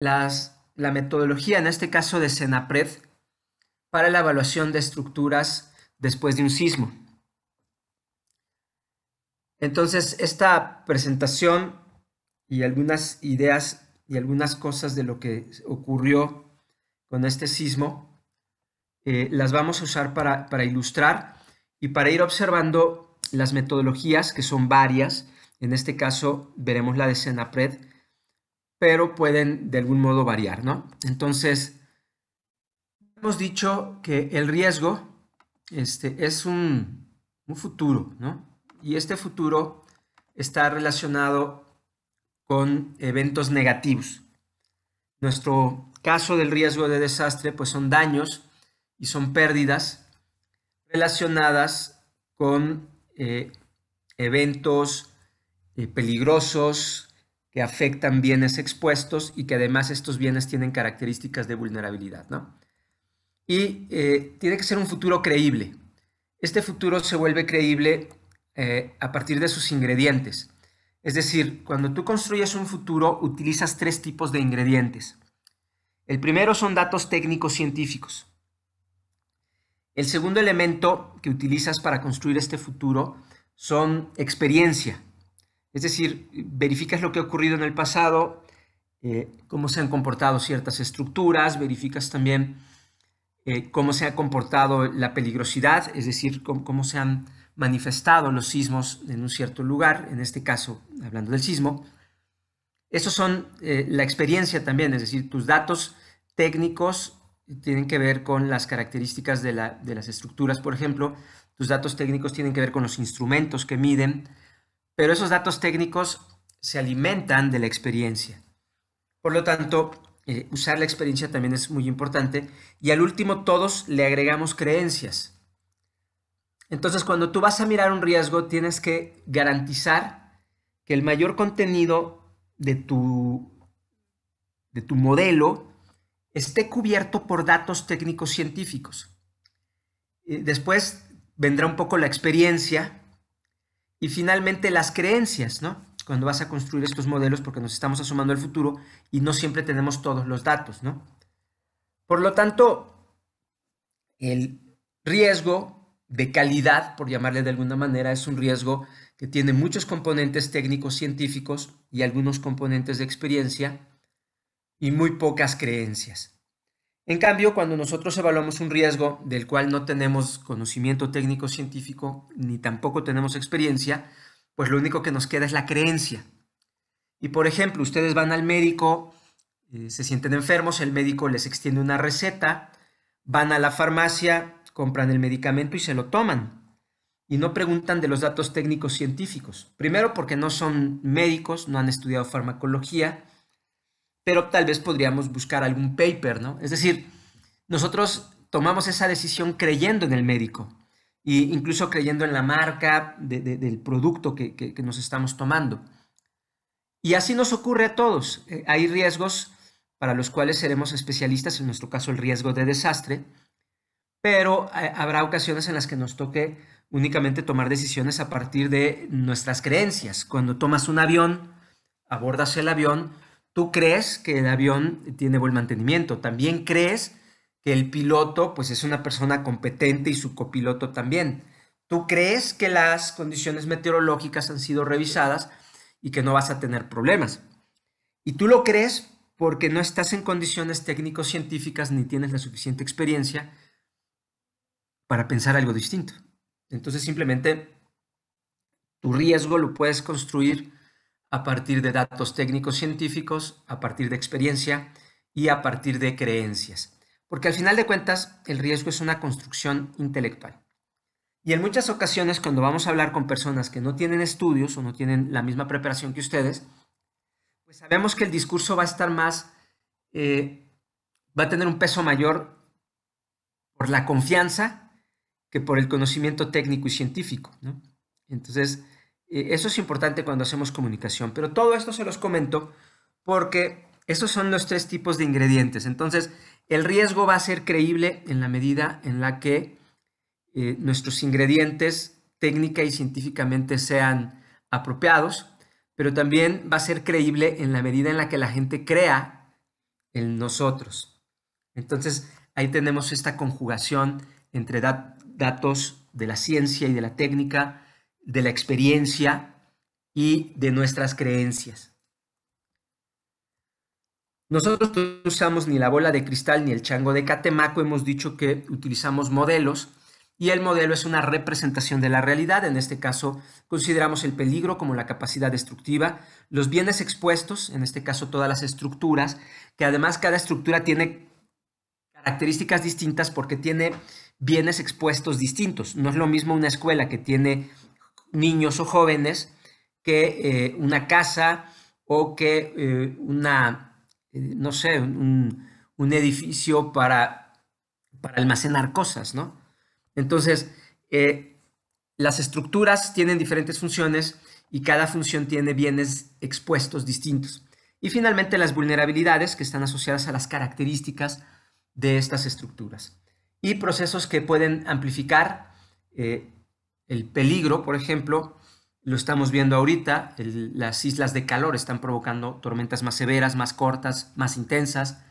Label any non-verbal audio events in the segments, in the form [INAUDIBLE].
las, la metodología, en este caso de Senapred, para la evaluación de estructuras después de un sismo. Entonces, esta presentación y algunas ideas y algunas cosas de lo que ocurrió con este sismo, eh, las vamos a usar para, para ilustrar y para ir observando las metodologías, que son varias. En este caso, veremos la de Senapred, pero pueden de algún modo variar, ¿no? Entonces, hemos dicho que el riesgo este, es un, futuro, ¿no? Y este futuro está relacionado con eventos negativos. Nuestro caso del riesgo de desastre, pues son daños y son pérdidas relacionadas con eh, eventos eh, peligrosos, que afectan bienes expuestos y que además estos bienes tienen características de vulnerabilidad. ¿no? Y eh, tiene que ser un futuro creíble. Este futuro se vuelve creíble eh, a partir de sus ingredientes. Es decir, cuando tú construyes un futuro utilizas tres tipos de ingredientes. El primero son datos técnicos científicos. El segundo elemento que utilizas para construir este futuro son experiencia. Es decir, verificas lo que ha ocurrido en el pasado, eh, cómo se han comportado ciertas estructuras, verificas también eh, cómo se ha comportado la peligrosidad, es decir, cómo, se han manifestado los sismos en un cierto lugar, en este caso, hablando del sismo. Estos son eh, la experiencia también, es decir, tus datos técnicos tienen que ver con las características de las estructuras, por ejemplo, tus datos técnicos tienen que ver con los instrumentos que miden, pero esos datos técnicos se alimentan de la experiencia. Por lo tanto, eh, usar la experiencia también es muy importante. Y al último, todos le agregamos creencias. Entonces, cuando tú vas a mirar un riesgo, tienes que garantizar que el mayor contenido de tu, de tu modelo esté cubierto por datos técnicos científicos. Eh, después vendrá un poco la experiencia y finalmente las creencias, ¿no? Cuando vas a construir estos modelos porque nos estamos asomando al futuro y no siempre tenemos todos los datos, ¿no? Por lo tanto, el riesgo de calidad, por llamarle de alguna manera, es un riesgo que tiene muchos componentes técnicos científicos y algunos componentes de experiencia y muy pocas creencias. En cambio, cuando nosotros evaluamos un riesgo del cual no tenemos conocimiento técnico científico ni tampoco tenemos experiencia, pues lo único que nos queda es la creencia. Y por ejemplo, ustedes van al médico, eh, se sienten enfermos, el médico les extiende una receta, van a la farmacia, compran el medicamento y se lo toman. Y no preguntan de los datos técnicos científicos. Primero porque no son médicos, no han estudiado farmacología pero tal vez podríamos buscar algún paper, ¿no? Es decir, nosotros tomamos esa decisión creyendo en el médico e incluso creyendo en la marca del producto que, nos estamos tomando. Y así nos ocurre a todos. Eh, hay riesgos para los cuales seremos especialistas, en nuestro caso el riesgo de desastre, pero eh, habrá ocasiones en las que nos toque únicamente tomar decisiones a partir de nuestras creencias. Cuando tomas un avión, abordas el avión, tú crees que el avión tiene buen mantenimiento, también crees que el piloto pues es una persona competente y su copiloto también. Tú crees que las condiciones meteorológicas han sido revisadas y que no vas a tener problemas. Y tú lo crees porque no estás en condiciones técnico-científicas ni tienes la suficiente experiencia para pensar algo distinto. Entonces simplemente tu riesgo lo puedes construir a partir de datos técnicos científicos, a partir de experiencia y a partir de creencias. Porque al final de cuentas, el riesgo es una construcción intelectual. Y en muchas ocasiones, cuando vamos a hablar con personas que no tienen estudios o no tienen la misma preparación que ustedes, pues sabemos que el discurso va a estar más, eh, va a tener un peso mayor por la confianza que por el conocimiento técnico y científico. Entonces, eh, eso es importante cuando hacemos comunicación, pero todo esto se los comento porque esos son los tres tipos de ingredientes. Entonces, el riesgo va a ser creíble en la medida en la que eh, nuestros ingredientes técnica y científicamente sean apropiados, pero también va a ser creíble en la medida en la que la gente crea en nosotros. Entonces, ahí tenemos esta conjugación entre datos de la ciencia y de la técnica, de la experiencia y de nuestras creencias. Nosotros no usamos ni la bola de cristal ni el chango de catemaco, hemos dicho que utilizamos modelos y el modelo es una representación de la realidad. En este caso, consideramos el peligro como la capacidad destructiva, los bienes expuestos, en este caso todas las estructuras, que además cada estructura tiene características distintas porque tiene bienes expuestos distintos. No es lo mismo una escuela que tiene niños o jóvenes que eh, una casa o que eh, una, eh, no sé, un, edificio para, para almacenar cosas, ¿no? Entonces, las estructuras tienen diferentes funciones y cada función tiene bienes expuestos distintos. Y finalmente las vulnerabilidades que están asociadas a las características de estas estructuras. Y procesos que pueden amplificar eh, el peligro, por ejemplo, lo estamos viendo ahorita, las islas de calor están provocando tormentas más severas, más cortas, más intensas.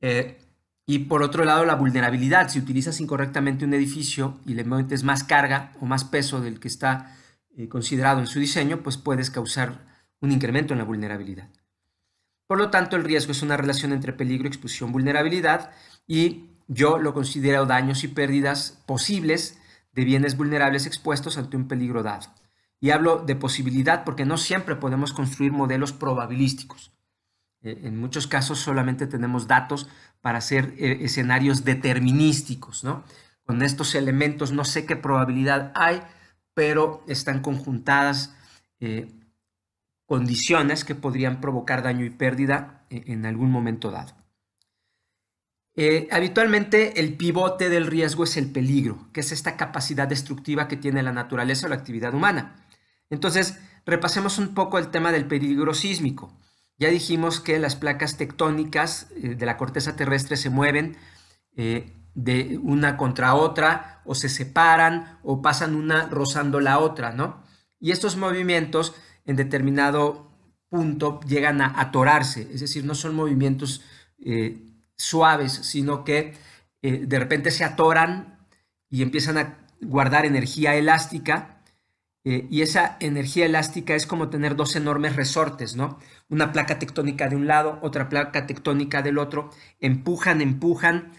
Eh, y por otro lado, la vulnerabilidad. Si utilizas incorrectamente un edificio y le metes más carga o más peso del que está eh, considerado en su diseño, pues puedes causar un incremento en la vulnerabilidad. Por lo tanto, el riesgo es una relación entre peligro, exposición, vulnerabilidad y yo lo considero daños y pérdidas posibles de bienes vulnerables expuestos ante un peligro dado. Y hablo de posibilidad porque no siempre podemos construir modelos probabilísticos. Eh, en muchos casos solamente tenemos datos para hacer eh, escenarios determinísticos, ¿no? Con estos elementos no sé qué probabilidad hay, pero están conjuntadas eh, condiciones que podrían provocar daño y pérdida en algún momento dado. Eh, habitualmente el pivote del riesgo es el peligro, que es esta capacidad destructiva que tiene la naturaleza o la actividad humana. Entonces, repasemos un poco el tema del peligro sísmico. Ya dijimos que las placas tectónicas eh, de la corteza terrestre se mueven eh, de una contra otra o se separan o pasan una rozando la otra, ¿no? Y estos movimientos en determinado punto llegan a atorarse, es decir, no son movimientos suaves, sino que eh, de repente se atoran y empiezan a guardar energía elástica. Eh, y esa energía elástica es como tener dos enormes resortes, ¿no? Una placa tectónica de un lado, otra placa tectónica del otro. Empujan, empujan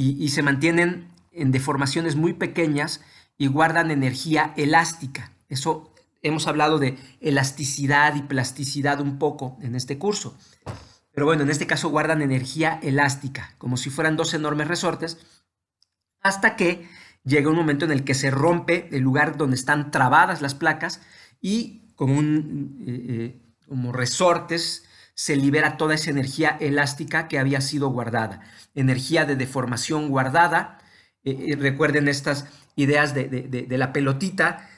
y se mantienen en deformaciones muy pequeñas y guardan energía elástica. Eso hemos hablado de elasticidad y plasticidad un poco en este curso. Pero bueno, en este caso guardan energía elástica, como si fueran dos enormes resortes, hasta que llega un momento en el que se rompe el lugar donde están trabadas las placas y como, un, eh, eh, como resortes se libera toda esa energía elástica que había sido guardada, energía de deformación guardada. Eh, recuerden estas ideas de, de, la pelotita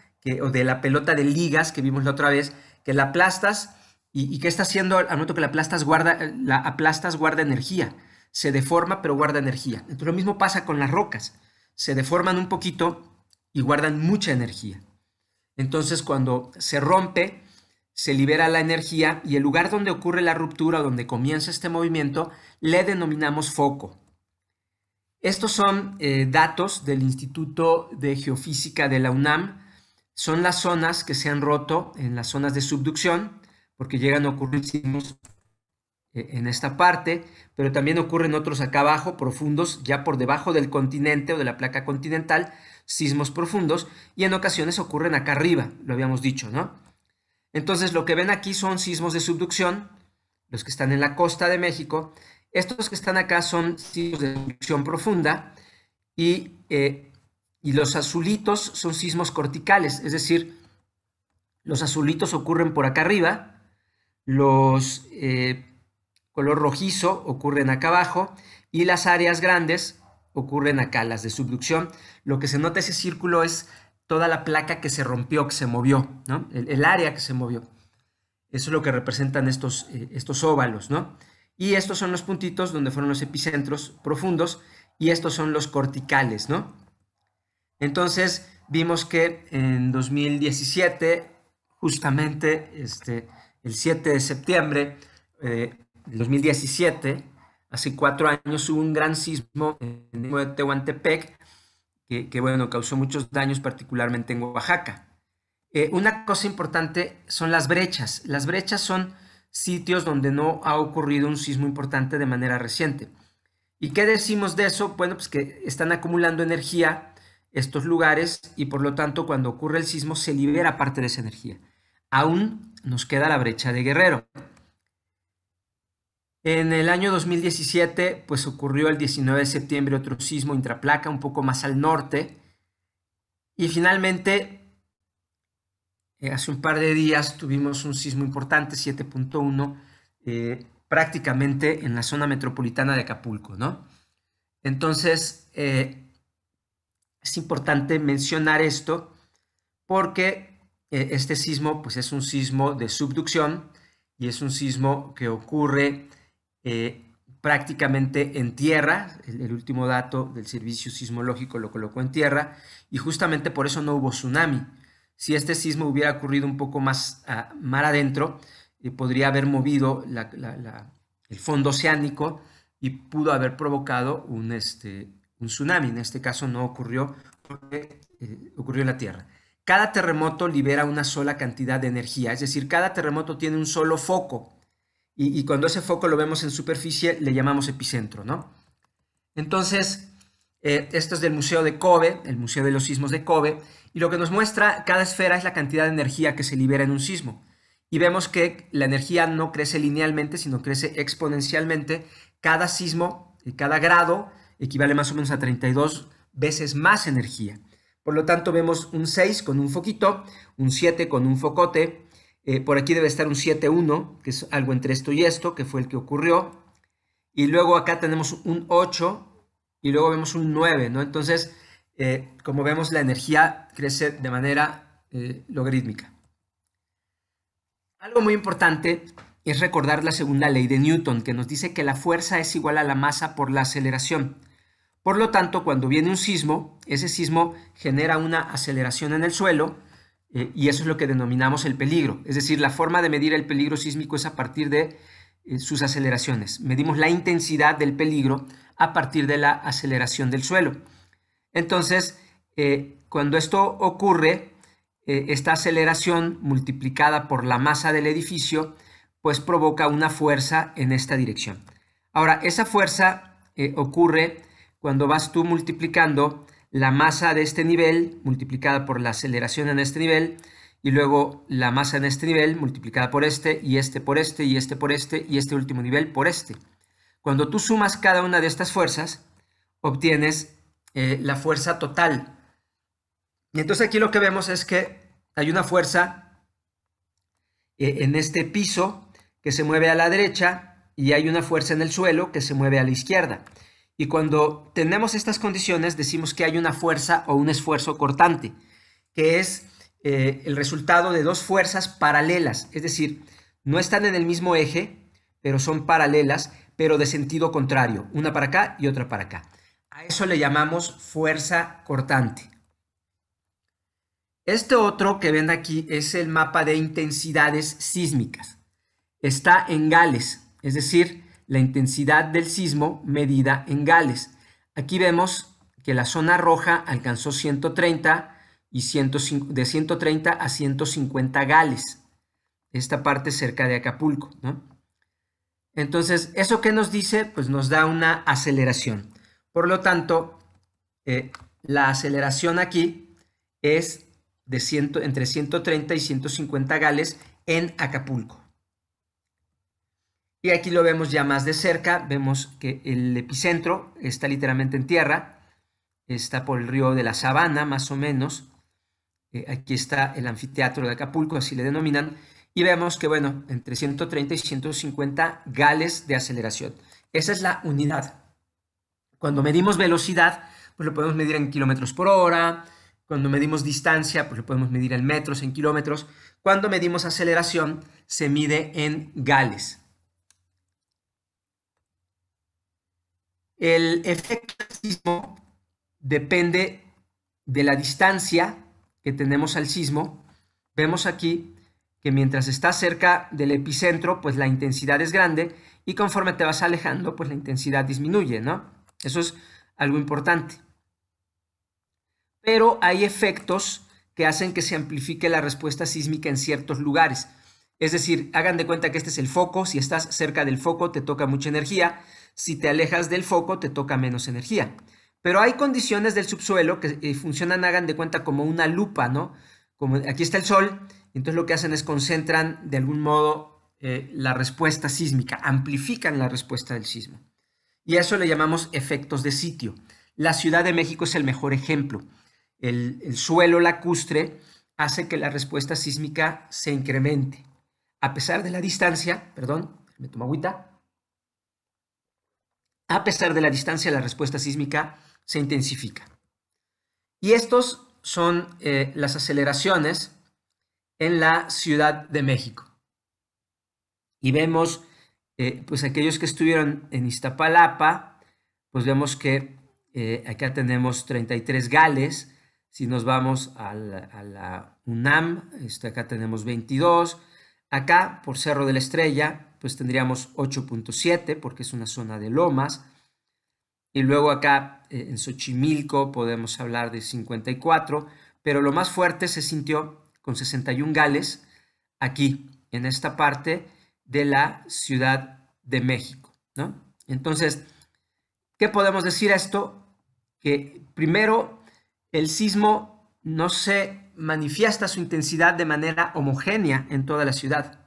o de la pelota de ligas que vimos la otra vez, que la aplastas ¿Y, qué está haciendo al momento que la aplastas guarda, eh, la aplastas guarda energía? Se deforma pero guarda energía. lo mismo pasa con las rocas. Se deforman un poquito y guardan mucha energía. Entonces cuando se rompe, se libera la energía y el lugar donde ocurre la ruptura, donde comienza este movimiento, le denominamos foco. Estos son eh, datos del Instituto de Geofísica de la UNAM. Son las zonas que se han roto en las zonas de subducción porque llegan a ocurrir sismos eh, en esta parte, pero también ocurren otros acá abajo, profundos, ya por debajo del continente o de la placa continental, sismos profundos, y en ocasiones ocurren acá arriba, lo habíamos dicho, ¿no? Entonces lo que ven aquí son sismos de subducción, los que están en la costa de México, estos que están acá son sismos de subducción profunda, y, eh, y los azulitos son sismos corticales, es decir, los azulitos ocurren por acá arriba, los eh, color rojizo ocurren acá abajo y las áreas grandes ocurren acá, las de subducción. Lo que se nota ese círculo es toda la placa que se rompió, que se movió, el, área que se movió. Eso es lo que representan estos, eh, estos óvalos, ¿no? Y estos son los puntitos donde fueron los epicentros profundos y estos son los corticales, ¿no? Entonces vimos que en 2017 justamente este, el 7 de septiembre eh, de 2017, hace cuatro años, hubo un gran sismo en Tehuantepec que, bueno, causó muchos daños, particularmente en Oaxaca. Eh, una cosa importante son las brechas. Las brechas son sitios donde no ha ocurrido un sismo importante de manera reciente. ¿Y qué decimos de eso? Bueno, pues que están acumulando energía estos lugares y por lo tanto cuando ocurre el sismo se libera parte de esa energía. Aún nos queda la brecha de Guerrero. En el año 2017, pues ocurrió el 19 de septiembre otro sismo intraplaca un poco más al norte. Y finalmente, eh, hace un par de días tuvimos un sismo importante, 7.1, eh, prácticamente en la zona metropolitana de Acapulco, ¿no? Entonces, eh, es importante mencionar esto porque e-, este sismo pues es un sismo de subducción y es un sismo que ocurre eh, prácticamente en tierra. El, último dato del servicio sismológico lo colocó en tierra y justamente por eso no hubo tsunami. Si este sismo hubiera ocurrido un poco más ah, mar adentro, eh, podría haber movido el fondo oceánico y pudo haber provocado un, este, tsunami. En este caso no ocurrió porque eh, ocurrió en la tierra. Cada terremoto libera una sola cantidad de energía, es decir, cada terremoto tiene un solo foco. Y, cuando ese foco lo vemos en superficie, le llamamos epicentro, ¿no? Entonces, eh, esto es del Museo de Kobe, el Museo de los Sismos de Kobe, y lo que nos muestra cada esfera es la cantidad de energía que se libera en un sismo. Y vemos que la energía no crece linealmente, sino crece exponencialmente. Cada sismo, eh, cada grado, equivale más o menos a 32 veces más energía. Por lo tanto, vemos un 6 con un foquito, un 7 con un focote. Eh, por aquí debe estar un 7-1, que es algo entre esto y esto, que fue el que ocurrió. Y luego acá tenemos un 8 y luego vemos un 9, ¿no? Entonces, eh, como vemos, la energía crece de manera eh, logarítmica. Algo muy importante es recordar la segunda ley de Newton, que nos dice que la fuerza es igual a la masa por la aceleración. Por lo tanto, cuando viene un sismo, ese sismo genera una aceleración en el suelo eh, y eso es lo que denominamos el peligro. Es decir, la forma de medir el peligro sísmico es a partir de eh, sus aceleraciones. Medimos la intensidad del peligro a partir de la aceleración del suelo. Entonces, eh, cuando esto ocurre, esta aceleración multiplicada por la masa del edificio, pues provoca una fuerza en esta dirección. Ahora, esa fuerza ocurre cuando vas tú multiplicando la masa de este nivel multiplicada por la aceleración en este nivel y luego la masa en este nivel multiplicada por este y este por este y este por este y este último nivel por este. Cuando tú sumas cada una de estas fuerzas, obtienes eh, la fuerza total. Y entonces aquí lo que vemos es que hay una fuerza eh, en este piso que se mueve a la derecha y hay una fuerza en el suelo que se mueve a la izquierda. Y cuando tenemos estas condiciones decimos que hay una fuerza o un esfuerzo cortante, que es eh, el resultado de dos fuerzas paralelas, es decir, no están en el mismo eje, pero son paralelas, pero de sentido contrario, una para acá y otra para acá. A eso le llamamos fuerza cortante. Este otro que ven aquí es el mapa de intensidades sísmicas. Está en Gales, es decir, la intensidad del sismo medida en Gales. Aquí vemos que la zona roja alcanzó 130 y de 130 a 150 Gales, esta parte cerca de Acapulco. Entonces, ¿eso qué nos dice? Pues nos da una aceleración. Por lo tanto, eh, la aceleración aquí es de entre 130 y 150 Gales en Acapulco. Y aquí lo vemos ya más de cerca, vemos que el epicentro está literalmente en tierra, está por el río de la Sabana, más o menos. Eh, aquí está el anfiteatro de Acapulco, así le denominan. Y vemos que, bueno, entre 130 y 150 gales de aceleración. Esa es la unidad. Cuando medimos velocidad, pues lo podemos medir en kilómetros por hora. Cuando medimos distancia, pues lo podemos medir en metros, en kilómetros. Cuando medimos aceleración, se mide en gales. El efecto del sismo depende de la distancia que tenemos al sismo. Vemos aquí que mientras estás cerca del epicentro, pues la intensidad es grande y conforme te vas alejando, pues la intensidad disminuye, ¿no? Eso es algo importante. Pero hay efectos que hacen que se amplifique la respuesta sísmica en ciertos lugares. Es decir, hagan de cuenta que este es el foco, si estás cerca del foco te toca mucha energía, si te alejas del foco, te toca menos energía. Pero hay condiciones del subsuelo que eh, funcionan, hagan de cuenta, como una lupa, ¿no? Como aquí está el sol, entonces lo que hacen es concentran de algún modo eh, la respuesta sísmica, amplifican la respuesta del sismo. Y eso le llamamos efectos de sitio. La Ciudad de México es el mejor ejemplo. El, el suelo lacustre hace que la respuesta sísmica se incremente. A pesar de la distancia, perdón, me tomo agüita a pesar de la distancia, la respuesta sísmica se intensifica. Y estos son eh, las aceleraciones en la Ciudad de México. Y vemos, eh, pues aquellos que estuvieron en Iztapalapa, pues vemos que eh, acá tenemos 33 gales. Si nos vamos a la, UNAM, este, acá tenemos 22. Acá, por Cerro de la Estrella, pues tendríamos 8.7 porque es una zona de lomas. Y luego acá eh, en Xochimilco podemos hablar de 54, pero lo más fuerte se sintió con 61 gales aquí, en esta parte de la Ciudad de México. Entonces, ¿qué podemos decir a esto? Que primero, el sismo no se manifiesta su intensidad de manera homogénea en toda la ciudad.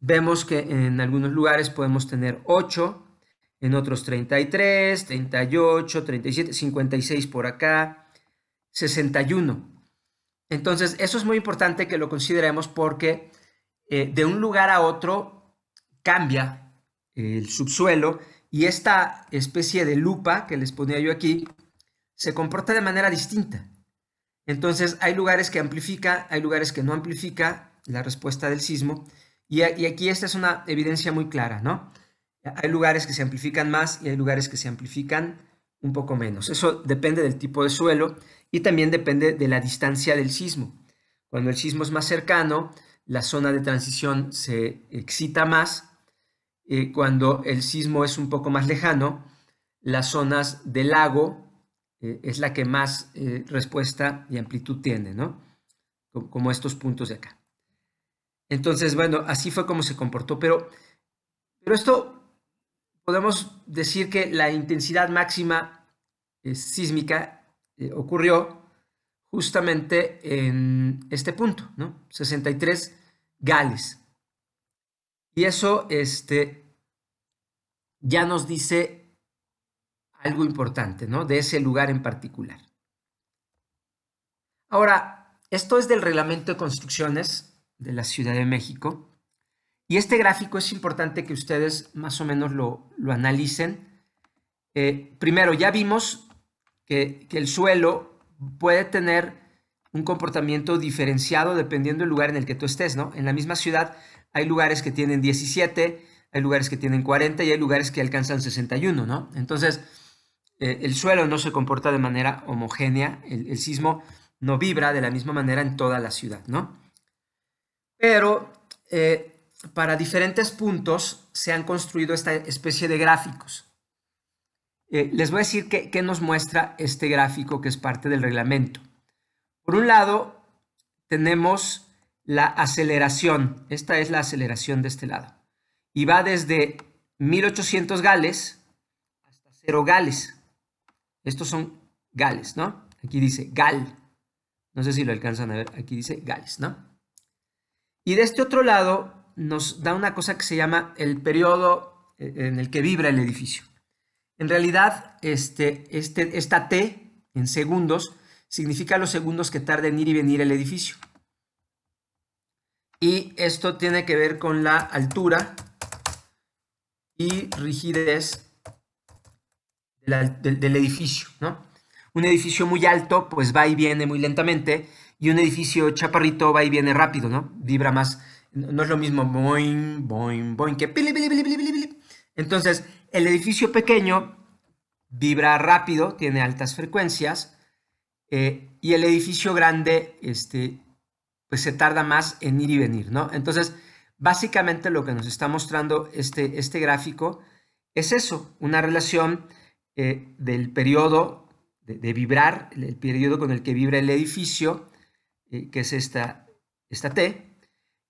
Vemos que en algunos lugares podemos tener 8, en otros 33, 38, 37, 56 por acá, 61. Entonces, eso es muy importante que lo consideremos porque eh, de un lugar a otro cambia el subsuelo y esta especie de lupa que les ponía yo aquí se comporta de manera distinta. Entonces, hay lugares que amplifica, hay lugares que no amplifica la respuesta del sismo y, aquí esta es una evidencia muy clara, ¿no? Hay lugares que se amplifican más y hay lugares que se amplifican un poco menos. Eso depende del tipo de suelo y también depende de la distancia del sismo. Cuando el sismo es más cercano, la zona de transición se excita más. Eh, cuando el sismo es un poco más lejano, las zonas del lago eh, es la que más eh, respuesta y amplitud tiene, ¿no? Como estos puntos de acá. Entonces, bueno, así fue como se comportó, pero, pero esto podemos decir que la intensidad máxima eh, sísmica eh, ocurrió justamente en este punto, ¿no? 63 Gales. Y eso este, ya nos dice algo importante, ¿no? De ese lugar en particular. Ahora, esto es del reglamento de construcciones de la Ciudad de México. Y este gráfico es importante que ustedes más o menos lo, analicen. Eh, primero, ya vimos que, el suelo puede tener un comportamiento diferenciado dependiendo del lugar en el que tú estés, ¿no? En la misma ciudad hay lugares que tienen 17, hay lugares que tienen 40 y hay lugares que alcanzan 61, ¿no? Entonces, eh, el suelo no se comporta de manera homogénea, el, el, sismo no vibra de la misma manera en toda la ciudad, ¿no? Pero eh, para diferentes puntos se han construido esta especie de gráficos. Eh, les voy a decir qué, qué nos muestra este gráfico que es parte del reglamento. Por un lado, tenemos la aceleración. Esta es la aceleración de este lado. Y va desde 1800 gales hasta 0 gales. Estos son gales, ¿no? Aquí dice gal. No sé si lo alcanzan a ver. Aquí dice gales, ¿no? Y de este otro lado nos da una cosa que se llama el periodo eh, en el que vibra el edificio. En realidad, este, este, esta T en segundos significa los segundos que tarda en ir y venir el edificio. Y esto tiene que ver con la altura y rigidez del, edificio. Un edificio muy alto pues va y viene muy lentamente y un edificio chaparrito va y viene rápido, ¿no? Vibra más, no es lo mismo boing, boing, boing que pili, pili, pili, Entonces, el edificio pequeño vibra rápido, tiene altas frecuencias, eh, y el edificio grande, este, pues se tarda más en ir y venir, ¿no? Entonces, básicamente lo que nos está mostrando este, este gráfico es eso, una relación eh, del periodo de, de, vibrar, el periodo con el que vibra el edificio, eh, que es esta, T.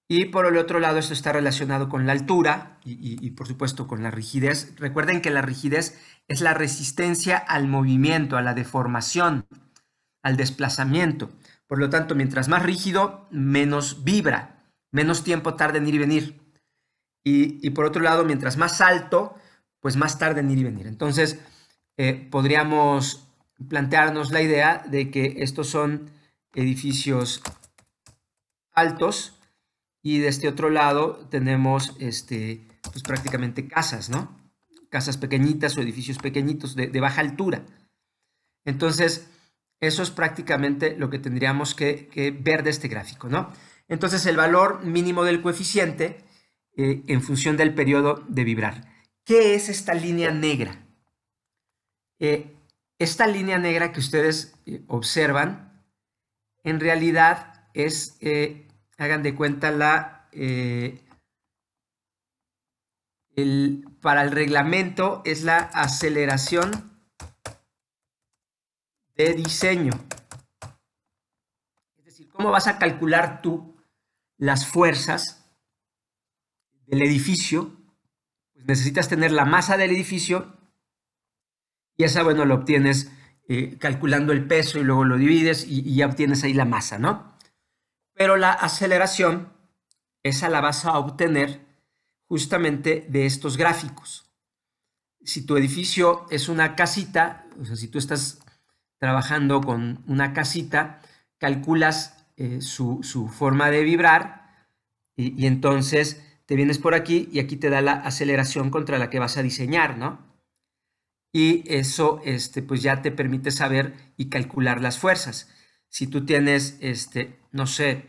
Y por el otro lado, esto está relacionado con la altura y, por supuesto con la rigidez. Recuerden que la rigidez es la resistencia al movimiento, a la deformación, al desplazamiento. Por lo tanto, mientras más rígido, menos vibra, menos tiempo tarda en ir y venir. Y, por otro lado, mientras más alto, pues más tarde en ir y venir. Entonces, eh, podríamos plantearnos la idea de que estos son edificios altos y de este otro lado tenemos este, pues, prácticamente casas, ¿no? Casas pequeñitas o edificios pequeñitos de, baja altura. Entonces, eso es prácticamente lo que tendríamos que, ver de este gráfico, ¿no? Entonces, el valor mínimo del coeficiente eh, en función del periodo de vibrar. ¿Qué es esta línea negra? Eh, esta línea negra que ustedes eh, observan en realidad es, eh, hagan de cuenta, la, eh, para el reglamento es la aceleración de diseño. Es decir, ¿cómo vas a calcular tú las fuerzas del edificio? Pues necesitas tener la masa del edificio y esa, bueno, lo obtienes eh, calculando el peso y luego lo divides y, ya obtienes ahí la masa, ¿no? Pero la aceleración, esa la vas a obtener justamente de estos gráficos. Si tu edificio es una casita, o sea, si tú estás trabajando con una casita, calculas eh, su, forma de vibrar y, y entonces te vienes por aquí y aquí te da la aceleración contra la que vas a diseñar, ¿no? y eso este, pues ya te permite saber y calcular las fuerzas. Si tú tienes, este, no sé,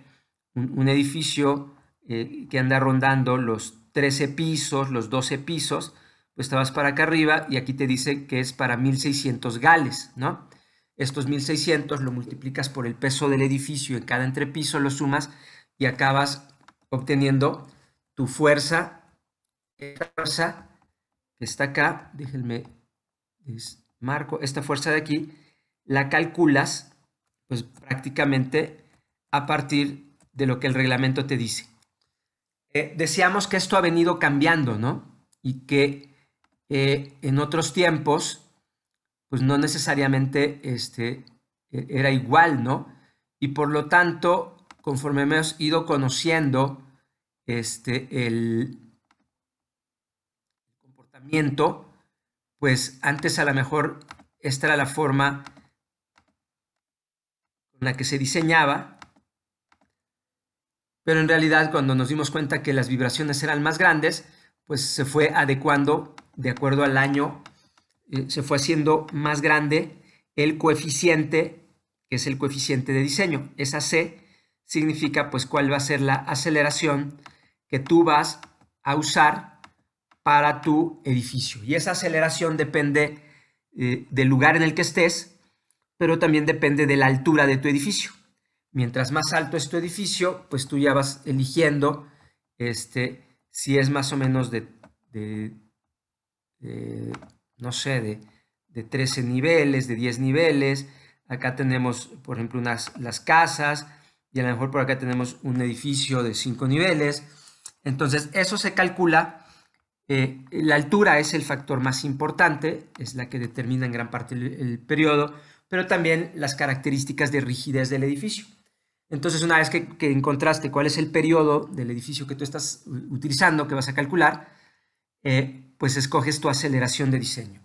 un, edificio eh, que anda rondando los 13 pisos, los 12 pisos, pues te vas para acá arriba y aquí te dice que es para 1600 gales, ¿no? Estos 1600 lo multiplicas por el peso del edificio en cada entrepiso, lo sumas y acabas obteniendo tu fuerza, esta fuerza que está acá, déjenme marco, esta fuerza de aquí, la calculas pues prácticamente a partir de lo que el reglamento te dice. Eh, deseamos que esto ha venido cambiando, ¿no? Y que eh, en otros tiempos, pues no necesariamente este, e-, era igual, ¿no? Y por lo tanto, conforme hemos ido conociendo este, el comportamiento, pues antes a lo mejor esta era la forma con la que se diseñaba, pero en realidad cuando nos dimos cuenta que las vibraciones eran más grandes, pues se fue adecuando de acuerdo al año, eh, se fue haciendo más grande el coeficiente, que es el coeficiente de diseño. Esa C significa pues cuál va a ser la aceleración que tú vas a usar para tu edificio. Y esa aceleración depende eh, del lugar en el que estés, pero también depende de la altura de tu edificio. Mientras más alto es tu edificio, pues tú ya vas eligiendo este, si es más o menos de, no sé, de, 13 niveles, de 10 niveles. Acá tenemos, por ejemplo, unas, las casas y a lo mejor por acá tenemos un edificio de 5 niveles. Entonces, eso se calcula eh, la altura es el factor más importante, es la que determina en gran parte el, periodo, pero también las características de rigidez del edificio. Entonces, una vez que, encontraste cuál es el periodo del edificio que tú estás utilizando, que vas a calcular, eh, pues escoges tu aceleración de diseño.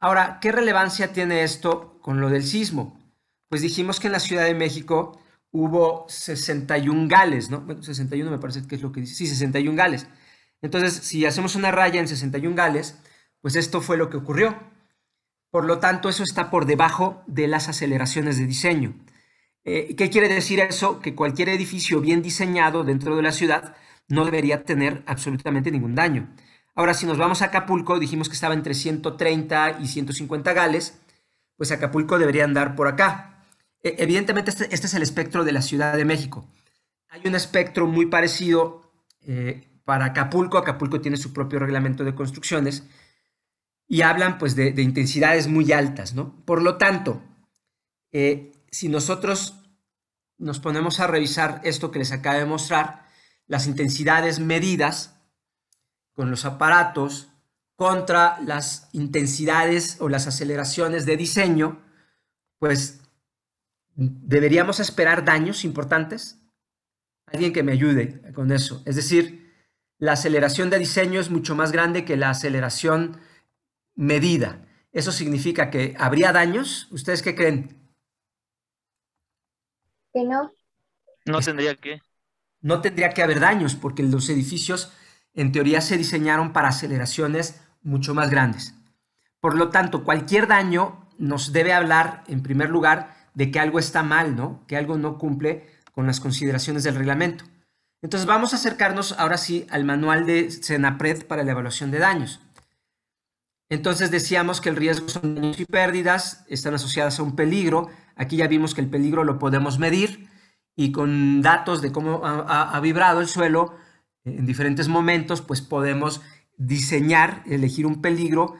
Ahora, ¿qué relevancia tiene esto con lo del sismo? Pues dijimos que en la Ciudad de México hubo 61 gales, ¿no? Bueno, 61 me parece que es lo que dice, sí, 61 gales. Entonces, si hacemos una raya en 61 gales, pues esto fue lo que ocurrió. Por lo tanto, eso está por debajo de las aceleraciones de diseño. Eh, ¿Qué quiere decir eso? Que cualquier edificio bien diseñado dentro de la ciudad no debería tener absolutamente ningún daño. Ahora, si nos vamos a Acapulco, dijimos que estaba entre 130 y 150 gales, pues Acapulco debería andar por acá. E, evidentemente, este, este, es el espectro de la Ciudad de México. Hay un espectro muy parecido eh, para Acapulco. Acapulco tiene su propio reglamento de construcciones y hablan pues de, intensidades muy altas, ¿no? Por lo tanto, eh, si nosotros nos ponemos a revisar esto que les acabo de mostrar, las intensidades medidas con los aparatos contra las intensidades o las aceleraciones de diseño, pues deberíamos esperar daños importantes. Alguien que me ayude con eso. Es decir, la aceleración de diseño es mucho más grande que la aceleración medida. Eso significa que habría daños. ¿Ustedes qué creen? Que no. No tendría que. No tendría que haber daños porque los edificios en teoría se diseñaron para aceleraciones mucho más grandes. Por lo tanto, cualquier daño nos debe hablar, en primer lugar, de que algo está mal, ¿no? Que algo no cumple con las consideraciones del reglamento. Entonces vamos a acercarnos ahora sí al manual de Senapred para la evaluación de daños. Entonces decíamos que el riesgo son daños y pérdidas, están asociadas a un peligro. Aquí ya vimos que el peligro lo podemos medir y con datos de cómo ha vibrado el suelo en diferentes momentos, pues podemos diseñar, elegir un peligro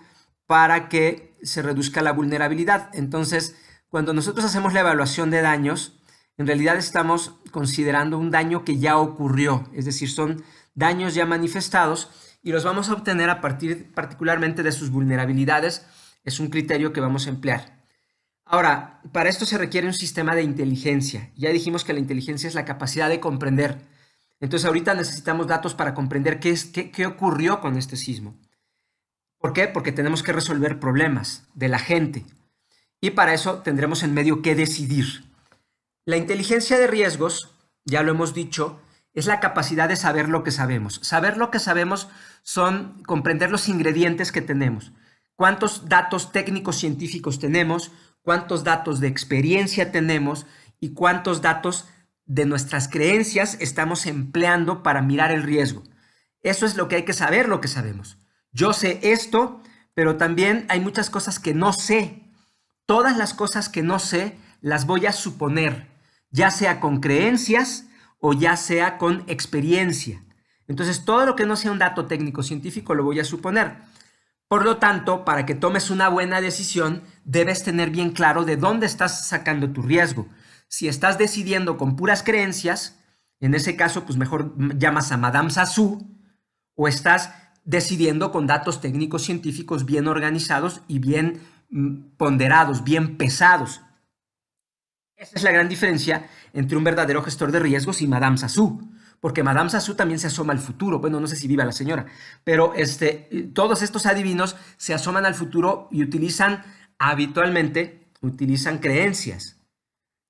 para que se reduzca la vulnerabilidad. Entonces, cuando nosotros hacemos la evaluación de daños, en realidad estamos considerando un daño que ya ocurrió, es decir, son daños ya manifestados y los vamos a obtener a partir particularmente de sus vulnerabilidades, es un criterio que vamos a emplear. Ahora, para esto se requiere un sistema de inteligencia. Ya dijimos que la inteligencia es la capacidad de comprender. Entonces ahorita necesitamos datos para comprender qué, es, qué, ocurrió con este sismo. ¿Por qué? Porque tenemos que resolver problemas de la gente. Y para eso tendremos en medio que decidir. La inteligencia de riesgos, ya lo hemos dicho, es la capacidad de saber lo que sabemos. Saber lo que sabemos son comprender los ingredientes que tenemos, cuántos datos técnicos científicos tenemos, cuántos datos de experiencia tenemos y cuántos datos de nuestras creencias estamos empleando para mirar el riesgo. Eso es lo que hay que saber, lo que sabemos. Yo sé esto, pero también hay muchas cosas que no sé. Todas las cosas que no sé las voy a suponer ya sea con creencias o ya sea con experiencia. Entonces, todo lo que no sea un dato técnico científico lo voy a suponer. Por lo tanto, para que tomes una buena decisión, debes tener bien claro de dónde estás sacando tu riesgo. Si estás decidiendo con puras creencias, en ese caso, pues mejor llamas a Madame Sassou, o estás decidiendo con datos técnicos científicos bien organizados y bien mm, ponderados, bien pesados. Esa es la gran diferencia entre un verdadero gestor de riesgos y Madame Sassou, porque Madame Sassou también se asoma al futuro. Bueno, no sé si viva la señora, pero este, todos estos adivinos se asoman al futuro y utilizan habitualmente, utilizan creencias,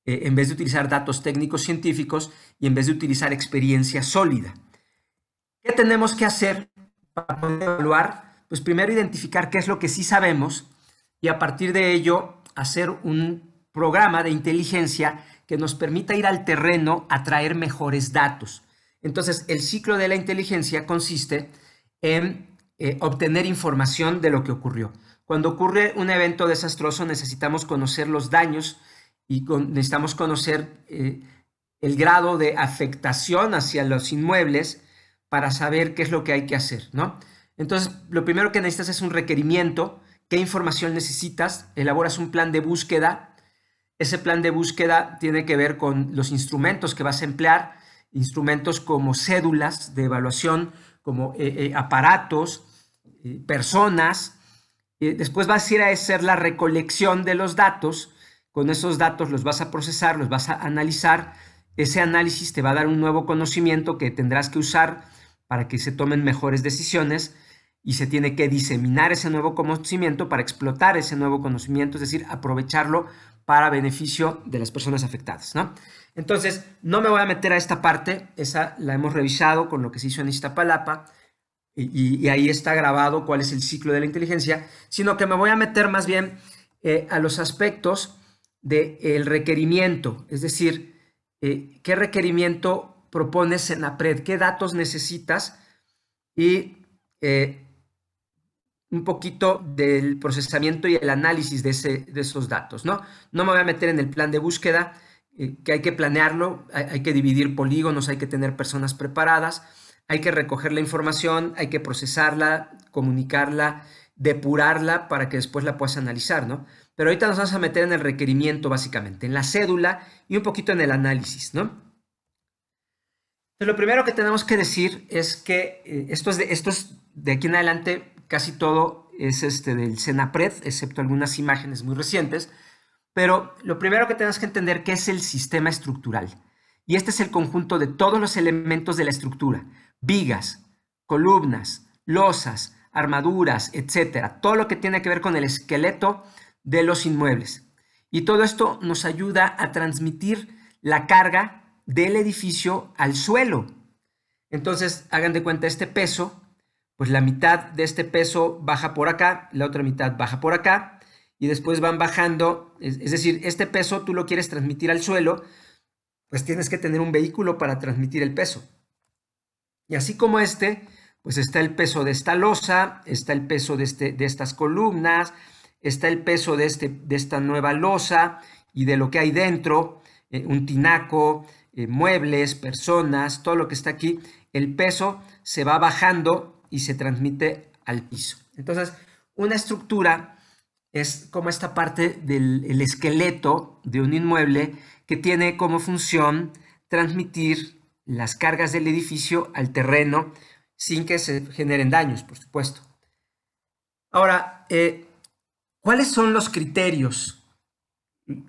eh, en vez de utilizar datos técnicos científicos y en vez de utilizar experiencia sólida. ¿Qué tenemos que hacer para poder evaluar? Pues primero identificar qué es lo que sí sabemos y a partir de ello hacer un programa de inteligencia que nos permita ir al terreno a traer mejores datos. Entonces, el ciclo de la inteligencia consiste en eh, obtener información de lo que ocurrió. Cuando ocurre un evento desastroso necesitamos conocer los daños y necesitamos conocer eh, el grado de afectación hacia los inmuebles para saber qué es lo que hay que hacer, ¿no? Entonces, lo primero que necesitas es un requerimiento, qué información necesitas, elaboras un plan de búsqueda ese plan de búsqueda tiene que ver con los instrumentos que vas a emplear, instrumentos como cédulas de evaluación, como eh, eh, aparatos, eh, personas. después vas a ir a hacer la recolección de los datos. Con esos datos los vas a procesar, los vas a analizar. Ese análisis te va a dar un nuevo conocimiento que tendrás que usar para que se tomen mejores decisiones y se tiene que diseminar ese nuevo conocimiento para explotar ese nuevo conocimiento, es decir, aprovecharlo para beneficio de las personas afectadas. ¿no? Entonces, no me voy a meter a esta parte, esa la hemos revisado con lo que se hizo en Iztapalapa, y, ahí está grabado cuál es el ciclo de la inteligencia, sino que me voy a meter más bien eh, a los aspectos del requerimiento, es decir, eh, qué requerimiento propones en la PRED, qué datos necesitas y eh, un poquito del procesamiento y el análisis de, esos datos, ¿no? No me voy a meter en el plan de búsqueda, eh, que hay que planearlo, hay, que dividir polígonos, hay que tener personas preparadas, hay que recoger la información, hay que procesarla, comunicarla, depurarla para que después la puedas analizar, ¿no? Pero ahorita nos vamos a meter en el requerimiento, básicamente, en la cédula y un poquito en el análisis, ¿no? lo primero que tenemos que decir es que eh, esto, es de, esto es de aquí en adelante casi todo es este del Senapred, excepto algunas imágenes muy recientes, pero lo primero que tenemos que entender que es el sistema estructural. Y este es el conjunto de todos los elementos de la estructura, vigas, columnas, losas, armaduras, etcétera, todo lo que tiene que ver con el esqueleto de los inmuebles. Y todo esto nos ayuda a transmitir la carga del edificio al suelo. Entonces, hagan de cuenta este peso pues la mitad de este peso baja por acá, la otra mitad baja por acá, y después van bajando, es, decir, este peso tú lo quieres transmitir al suelo, pues tienes que tener un vehículo para transmitir el peso. Y así como este, pues está el peso de esta losa, está el peso de, este, de estas columnas, está el peso de, este, de esta nueva losa y de lo que hay dentro, eh, un tinaco, eh, muebles, personas, todo lo que está aquí, el peso se va bajando y se transmite al piso. Entonces, una estructura es como esta parte del esqueleto de un inmueble que tiene como función transmitir las cargas del edificio al terreno sin que se generen daños, por supuesto. Ahora, eh, ¿cuáles son los criterios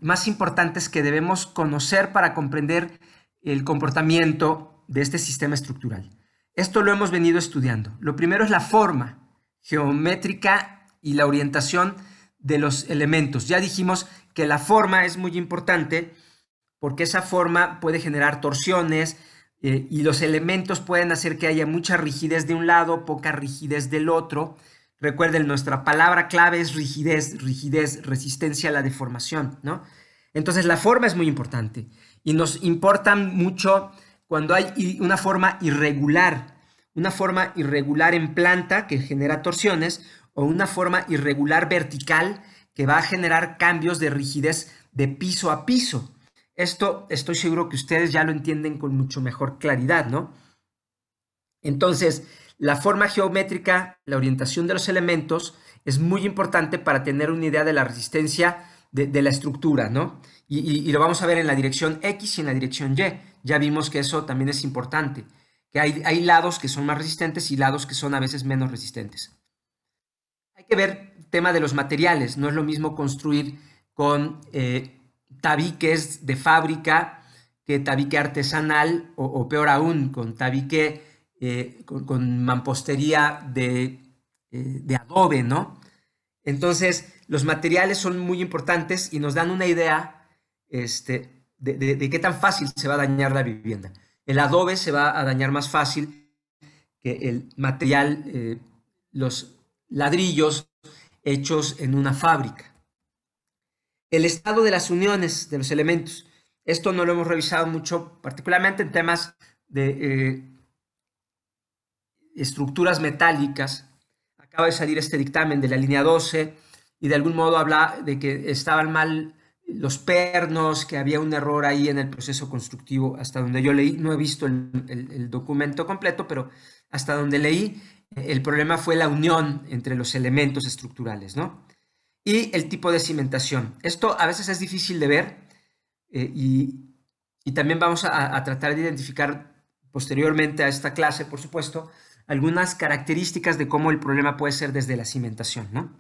más importantes que debemos conocer para comprender el comportamiento de este sistema estructural? Esto lo hemos venido estudiando. Lo primero es la forma geométrica y la orientación de los elementos. Ya dijimos que la forma es muy importante porque esa forma puede generar torsiones eh, y los elementos pueden hacer que haya mucha rigidez de un lado, poca rigidez del otro. Recuerden, nuestra palabra clave es rigidez, rigidez, resistencia a la deformación, ¿no? Entonces la forma es muy importante y nos importan mucho cuando hay una forma irregular, una forma irregular en planta que genera torsiones o una forma irregular vertical que va a generar cambios de rigidez de piso a piso. Esto estoy seguro que ustedes ya lo entienden con mucho mejor claridad, ¿no? Entonces, la forma geométrica, la orientación de los elementos es muy importante para tener una idea de la resistencia de, la estructura, ¿no? Y, y, lo vamos a ver en la dirección X y en la dirección Y ya vimos que eso también es importante, que hay, lados que son más resistentes y lados que son a veces menos resistentes. Hay que ver el tema de los materiales, no es lo mismo construir con eh, tabiques de fábrica que tabique artesanal o, peor aún, con tabique, eh, con, mampostería de, eh, de adobe, ¿no? Entonces, los materiales son muy importantes y nos dan una idea este, de, qué tan fácil se va a dañar la vivienda. El adobe se va a dañar más fácil que el material, eh, los ladrillos hechos en una fábrica. El estado de las uniones de los elementos. Esto no lo hemos revisado mucho, particularmente en temas de eh, estructuras metálicas. Acaba de salir este dictamen de la línea 12 y de algún modo habla de que estaban mal los pernos, que había un error ahí en el proceso constructivo, hasta donde yo leí, no he visto el, documento completo, pero hasta donde leí, el problema fue la unión entre los elementos estructurales, ¿no? Y el tipo de cimentación. Esto a veces es difícil de ver eh, y, también vamos a, a, tratar de identificar posteriormente a esta clase, por supuesto, algunas características de cómo el problema puede ser desde la cimentación, ¿no?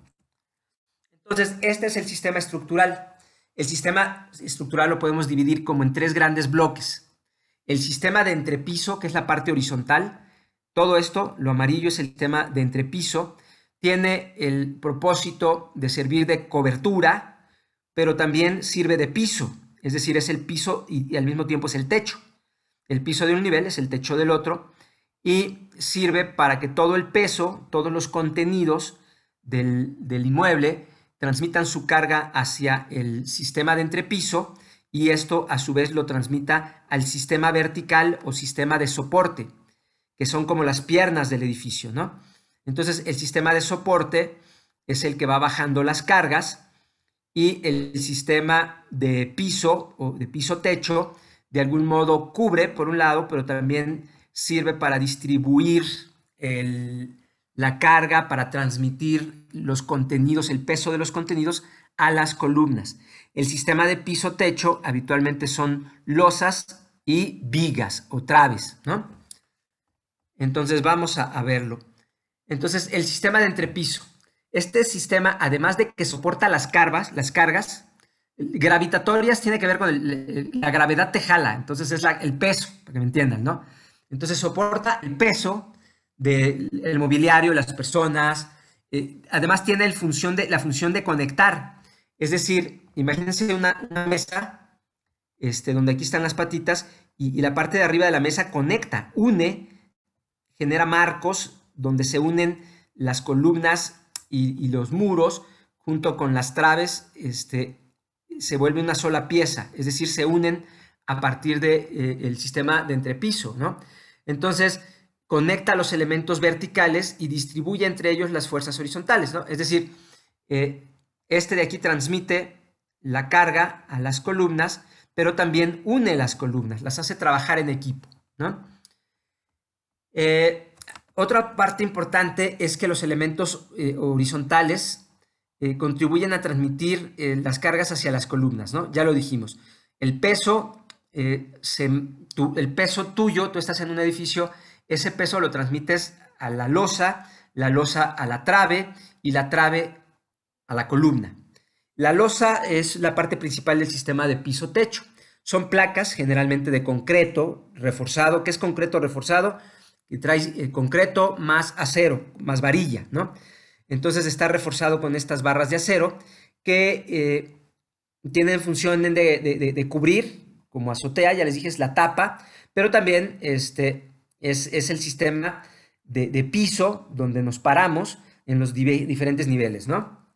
Entonces, este es el sistema estructural. El sistema estructural lo podemos dividir como en tres grandes bloques. El sistema de entrepiso, que es la parte horizontal, todo esto, lo amarillo es el sistema de entrepiso, tiene el propósito de servir de cobertura, pero también sirve de piso, es decir, es el piso y, al mismo tiempo es el techo. El piso de un nivel es el techo del otro y sirve para que todo el peso, todos los contenidos del, del inmueble transmitan su carga hacia el sistema de entrepiso y esto a su vez lo transmita al sistema vertical o sistema de soporte, que son como las piernas del edificio, ¿no? Entonces el sistema de soporte es el que va bajando las cargas y el sistema de piso o de piso techo de algún modo cubre por un lado, pero también sirve para distribuir la carga, para transmitir los contenidos, el peso de los contenidos a las columnas. El sistema de piso-techo habitualmente son losas y vigas o traves, ¿no? Entonces vamos a, verlo. Entonces el sistema de entrepiso. Este sistema, además de que soporta las cargas, las cargas gravitatorias, tiene que ver con la gravedad te jala, entonces es el peso, para que me entiendan, ¿no? Entonces soporta el peso del mobiliario, las personas, eh, además tiene la función de conectar. Es decir, imagínense una, mesa este, donde aquí están las patitas y, la parte de arriba de la mesa conecta, une, genera marcos donde se unen las columnas y, los muros junto con las traves, este, se vuelve una sola pieza, es decir, se unen a partir del de, eh, el sistema de entrepiso. ¿no? Entonces, conecta los elementos verticales y distribuye entre ellos las fuerzas horizontales, ¿no? Es decir, eh, este de aquí transmite la carga a las columnas, pero también une las columnas, las hace trabajar en equipo, eh, otra parte importante es que los elementos eh, horizontales contribuyen a transmitir las cargas hacia las columnas, ¿no? Ya lo dijimos. El peso, el peso tuyo, tú estás en un edificio ese peso lo transmites a la losa, la losa a la trave y la trave a la columna. La losa es la parte principal del sistema de piso-techo. Son placas generalmente de concreto reforzado. ¿Qué es concreto reforzado? Que trae el eh, concreto más acero, más varilla, ¿no? Entonces está reforzado con estas barras de acero que eh, tienen función de, de, cubrir, como azotea, ya les dije, es la tapa, pero también este, es, el sistema de, piso donde nos paramos en los diferentes niveles, ¿no?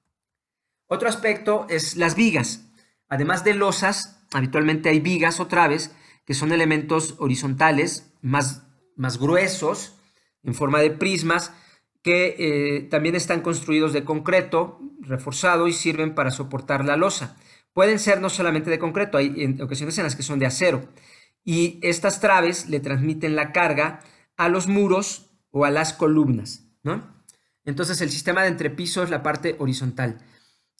Otro aspecto es las vigas. Además de losas, habitualmente hay vigas o traves que son elementos horizontales más, más gruesos en forma de prismas que eh, también están construidos de concreto reforzado y sirven para soportar la losa. Pueden ser no solamente de concreto, hay ocasiones en las que son de acero y estas traves le transmiten la carga a los muros o a las columnas, ¿no? Entonces el sistema de entrepiso es la parte horizontal.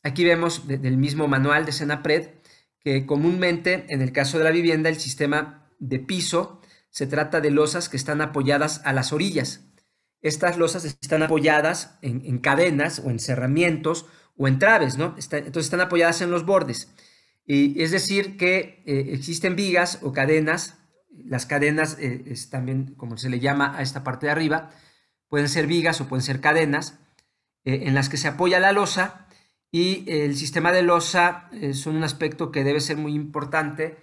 Aquí vemos del mismo manual de Senapred que comúnmente en el caso de la vivienda el sistema de piso se trata de losas que están apoyadas a las orillas. Estas losas están apoyadas en, cadenas o en cerramientos o en traves, ¿no? entonces están apoyadas en los bordes. Y es decir, que eh, existen vigas o cadenas, las cadenas eh, también como se le llama a esta parte de arriba, pueden ser vigas o pueden ser cadenas, eh, en las que se apoya la losa y el sistema de losa es un aspecto que debe ser muy importante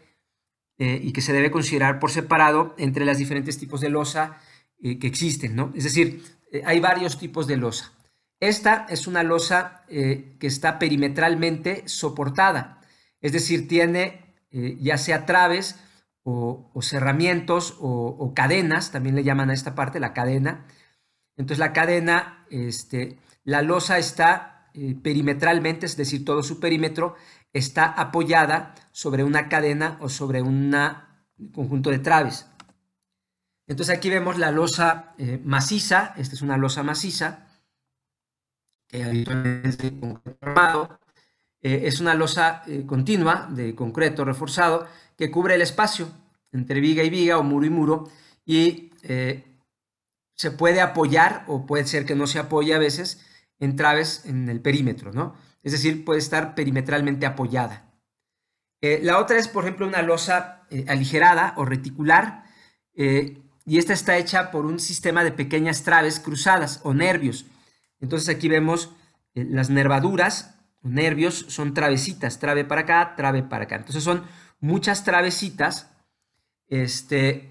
y que se debe considerar por separado entre los diferentes tipos de losa que existen, ¿no? Es decir, hay varios tipos de losa. Esta es una losa que está perimetralmente soportada, es decir, tiene eh, ya sea traves o, cerramientos o, cadenas, también le llaman a esta parte la cadena. Entonces la cadena, este, la losa está eh, perimetralmente, es decir, todo su perímetro está apoyada sobre una cadena o sobre un conjunto de traves. Entonces aquí vemos la losa eh, maciza, esta es una losa maciza, que habitualmente es de armado, eh, es una losa eh, continua de concreto reforzado que cubre el espacio entre viga y viga o muro y muro y eh, se puede apoyar o puede ser que no se apoye a veces en traves en el perímetro, ¿no? Es decir, puede estar perimetralmente apoyada. la otra es, por ejemplo, una losa aligerada o reticular y esta está hecha por un sistema de pequeñas traves cruzadas o nervios. Entonces aquí vemos las nervaduras los nervios son travesitas, trave para acá, trave para acá. Entonces son muchas travesitas este,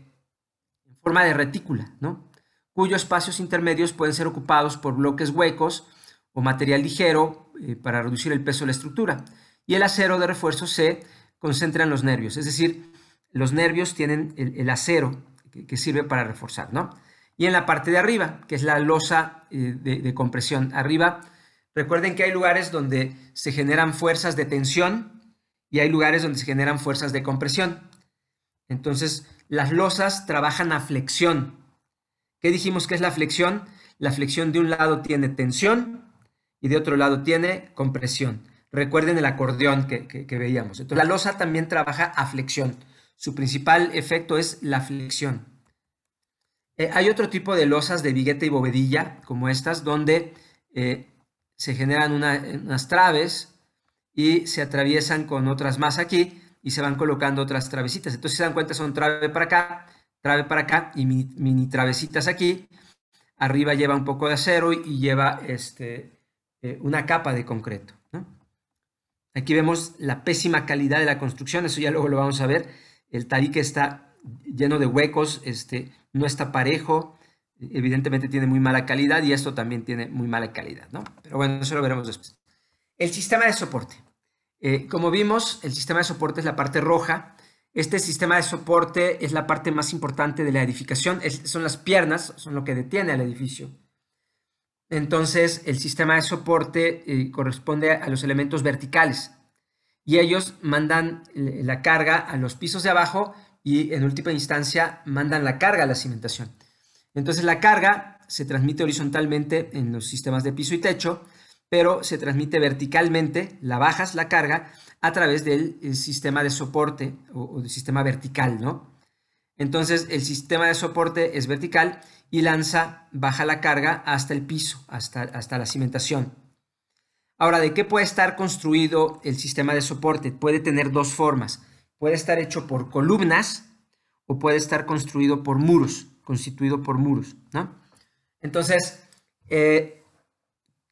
en forma de retícula, ¿no? cuyos espacios intermedios pueden ser ocupados por bloques huecos o material ligero eh, para reducir el peso de la estructura. Y el acero de refuerzo se concentra en los nervios, es decir, los nervios tienen el, acero que, sirve para reforzar, Y en la parte de arriba, que es la losa eh, de compresión, arriba Recuerden que hay lugares donde se generan fuerzas de tensión y hay lugares donde se generan fuerzas de compresión. Entonces, las losas trabajan a flexión. ¿Qué dijimos que es la flexión? La flexión de un lado tiene tensión y de otro lado tiene compresión. Recuerden el acordeón que, veíamos. la losa también trabaja a flexión. Su principal efecto es la flexión. Eh, hay otro tipo de losas de vigueta y bovedilla, como estas, donde eh, se generan unas traves y se atraviesan con otras más aquí y se van colocando otras travesitas. Entonces, se dan cuenta, son trave para acá, trave para acá y mini, travesitas aquí. Arriba lleva un poco de acero y, lleva este, eh, una capa de concreto. Aquí vemos la pésima calidad de la construcción, eso ya luego lo vamos a ver. El tarique está lleno de huecos, este, no está parejo, evidentemente tiene muy mala calidad y esto también tiene muy mala calidad, ¿no? Pero bueno, eso lo veremos después. El sistema de soporte. Eh, como vimos, el sistema de soporte es la parte roja. Este sistema de soporte es la parte más importante de la edificación. son las piernas, son lo que detiene al edificio. Entonces, el sistema de soporte eh, corresponde a los elementos verticales y ellos mandan eh, la carga a los pisos de abajo y en última instancia mandan la carga a la cimentación. Entonces la carga se transmite horizontalmente en los sistemas de piso y techo, pero se transmite verticalmente, la bajas la carga a través del eh, sistema de soporte o, del sistema vertical, ¿no? Entonces el sistema de soporte es vertical y lanza, baja la carga hasta el piso, hasta, hasta la cimentación. Ahora, ¿de qué puede estar construido el sistema de soporte? Puede tener dos formas. Puede estar hecho por columnas o puede estar construido por muros constituido por muros, ¿no? Entonces, eh,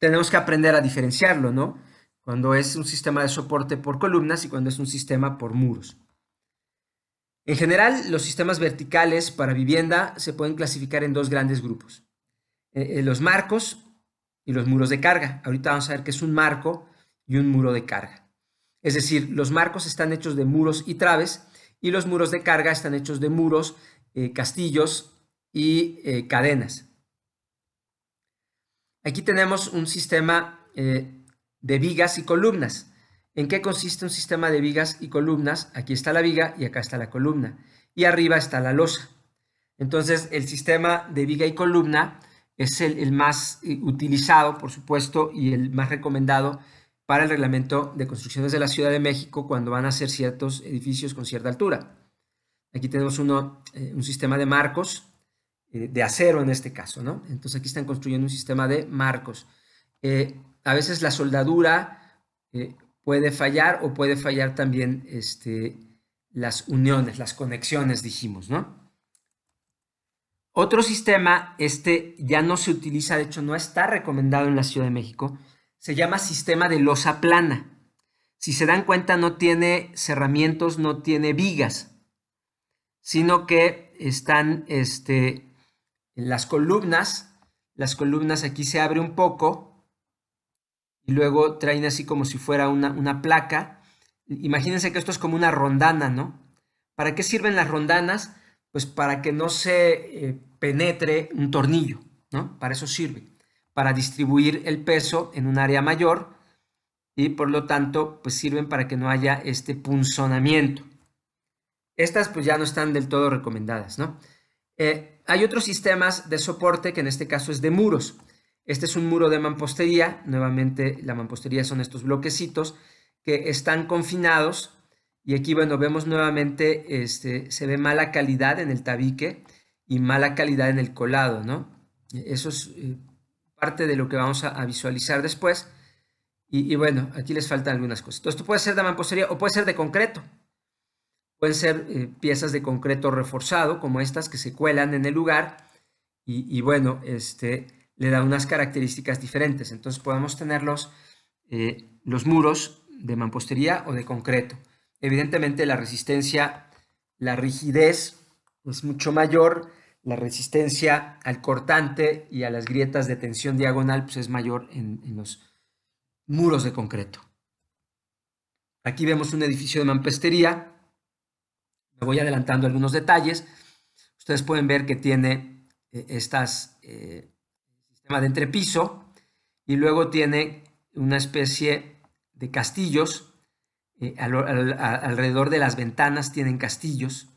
tenemos que aprender a diferenciarlo, ¿no? Cuando es un sistema de soporte por columnas y cuando es un sistema por muros. En general, los sistemas verticales para vivienda se pueden clasificar en dos grandes grupos. Eh, eh, los marcos y los muros de carga. Ahorita vamos a ver qué es un marco y un muro de carga. Es decir, los marcos están hechos de muros y traves y los muros de carga están hechos de muros, castillos y eh, cadenas. Aquí tenemos un sistema eh, de vigas y columnas. ¿En qué consiste un sistema de vigas y columnas? Aquí está la viga y acá está la columna. Y arriba está la losa. Entonces, el sistema de viga y columna es el, más eh, utilizado, por supuesto, y el más recomendado para el reglamento de construcciones de la Ciudad de México cuando van a hacer ciertos edificios con cierta altura. Aquí tenemos uno, un sistema de marcos eh, de acero en este caso, ¿no? Entonces aquí están construyendo un sistema de marcos. Eh, a veces la soldadura eh, puede fallar o puede fallar también este, las uniones, las conexiones, dijimos, ¿no? Otro sistema, este ya no se utiliza, de hecho no está recomendado en la Ciudad de México, se llama sistema de losa plana. Si se dan cuenta, no tiene cerramientos, no tiene vigas, sino que están este, las columnas. Las columnas aquí se abre un poco y luego traen así como si fuera una, placa. Imagínense que esto es como una rondana, ¿no? ¿Para qué sirven las rondanas? Pues para que no se eh, penetre un tornillo, ¿no? Para eso sirve, para distribuir el peso en un área mayor y por lo tanto pues sirven para que no haya este punzonamiento. Estas pues ya no están del todo recomendadas, ¿no? Eh, hay otros sistemas de soporte que en este caso es de muros. Este es un muro de mampostería, nuevamente la mampostería son estos bloquecitos que están confinados y aquí, bueno, vemos nuevamente, este, se ve mala calidad en el tabique y mala calidad en el colado, ¿no? Eso es eh, parte de lo que vamos a, visualizar después. Y, y, bueno, aquí les faltan algunas cosas. Entonces, esto puede ser de mampostería o puede ser de concreto. Pueden ser eh, piezas de concreto reforzado, como estas que se cuelan en el lugar y, bueno, este, le da unas características diferentes. Entonces podemos tener eh, los muros de mampostería o de concreto. Evidentemente la resistencia, la rigidez es mucho mayor, la resistencia al cortante y a las grietas de tensión diagonal pues, es mayor en los muros de concreto. Aquí vemos un edificio de mampostería voy adelantando algunos detalles. Ustedes pueden ver que tiene eh, estas eh, sistema de entrepiso y luego tiene una especie de castillos. Eh, alrededor de las ventanas tienen castillos.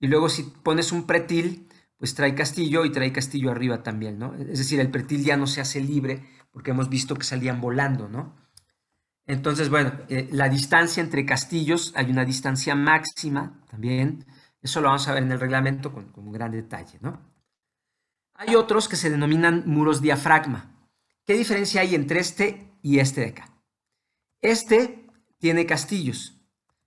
Y luego si pones un pretil, pues trae castillo y trae castillo arriba también, ¿no? Es decir, el pretil ya no se hace libre porque hemos visto que salían volando, ¿no? Entonces, bueno, eh, la distancia entre castillos, hay una distancia máxima también. Eso lo vamos a ver en el reglamento con, un gran detalle, ¿no? Hay otros que se denominan muros diafragma. ¿Qué diferencia hay entre este y este de acá? Este tiene castillos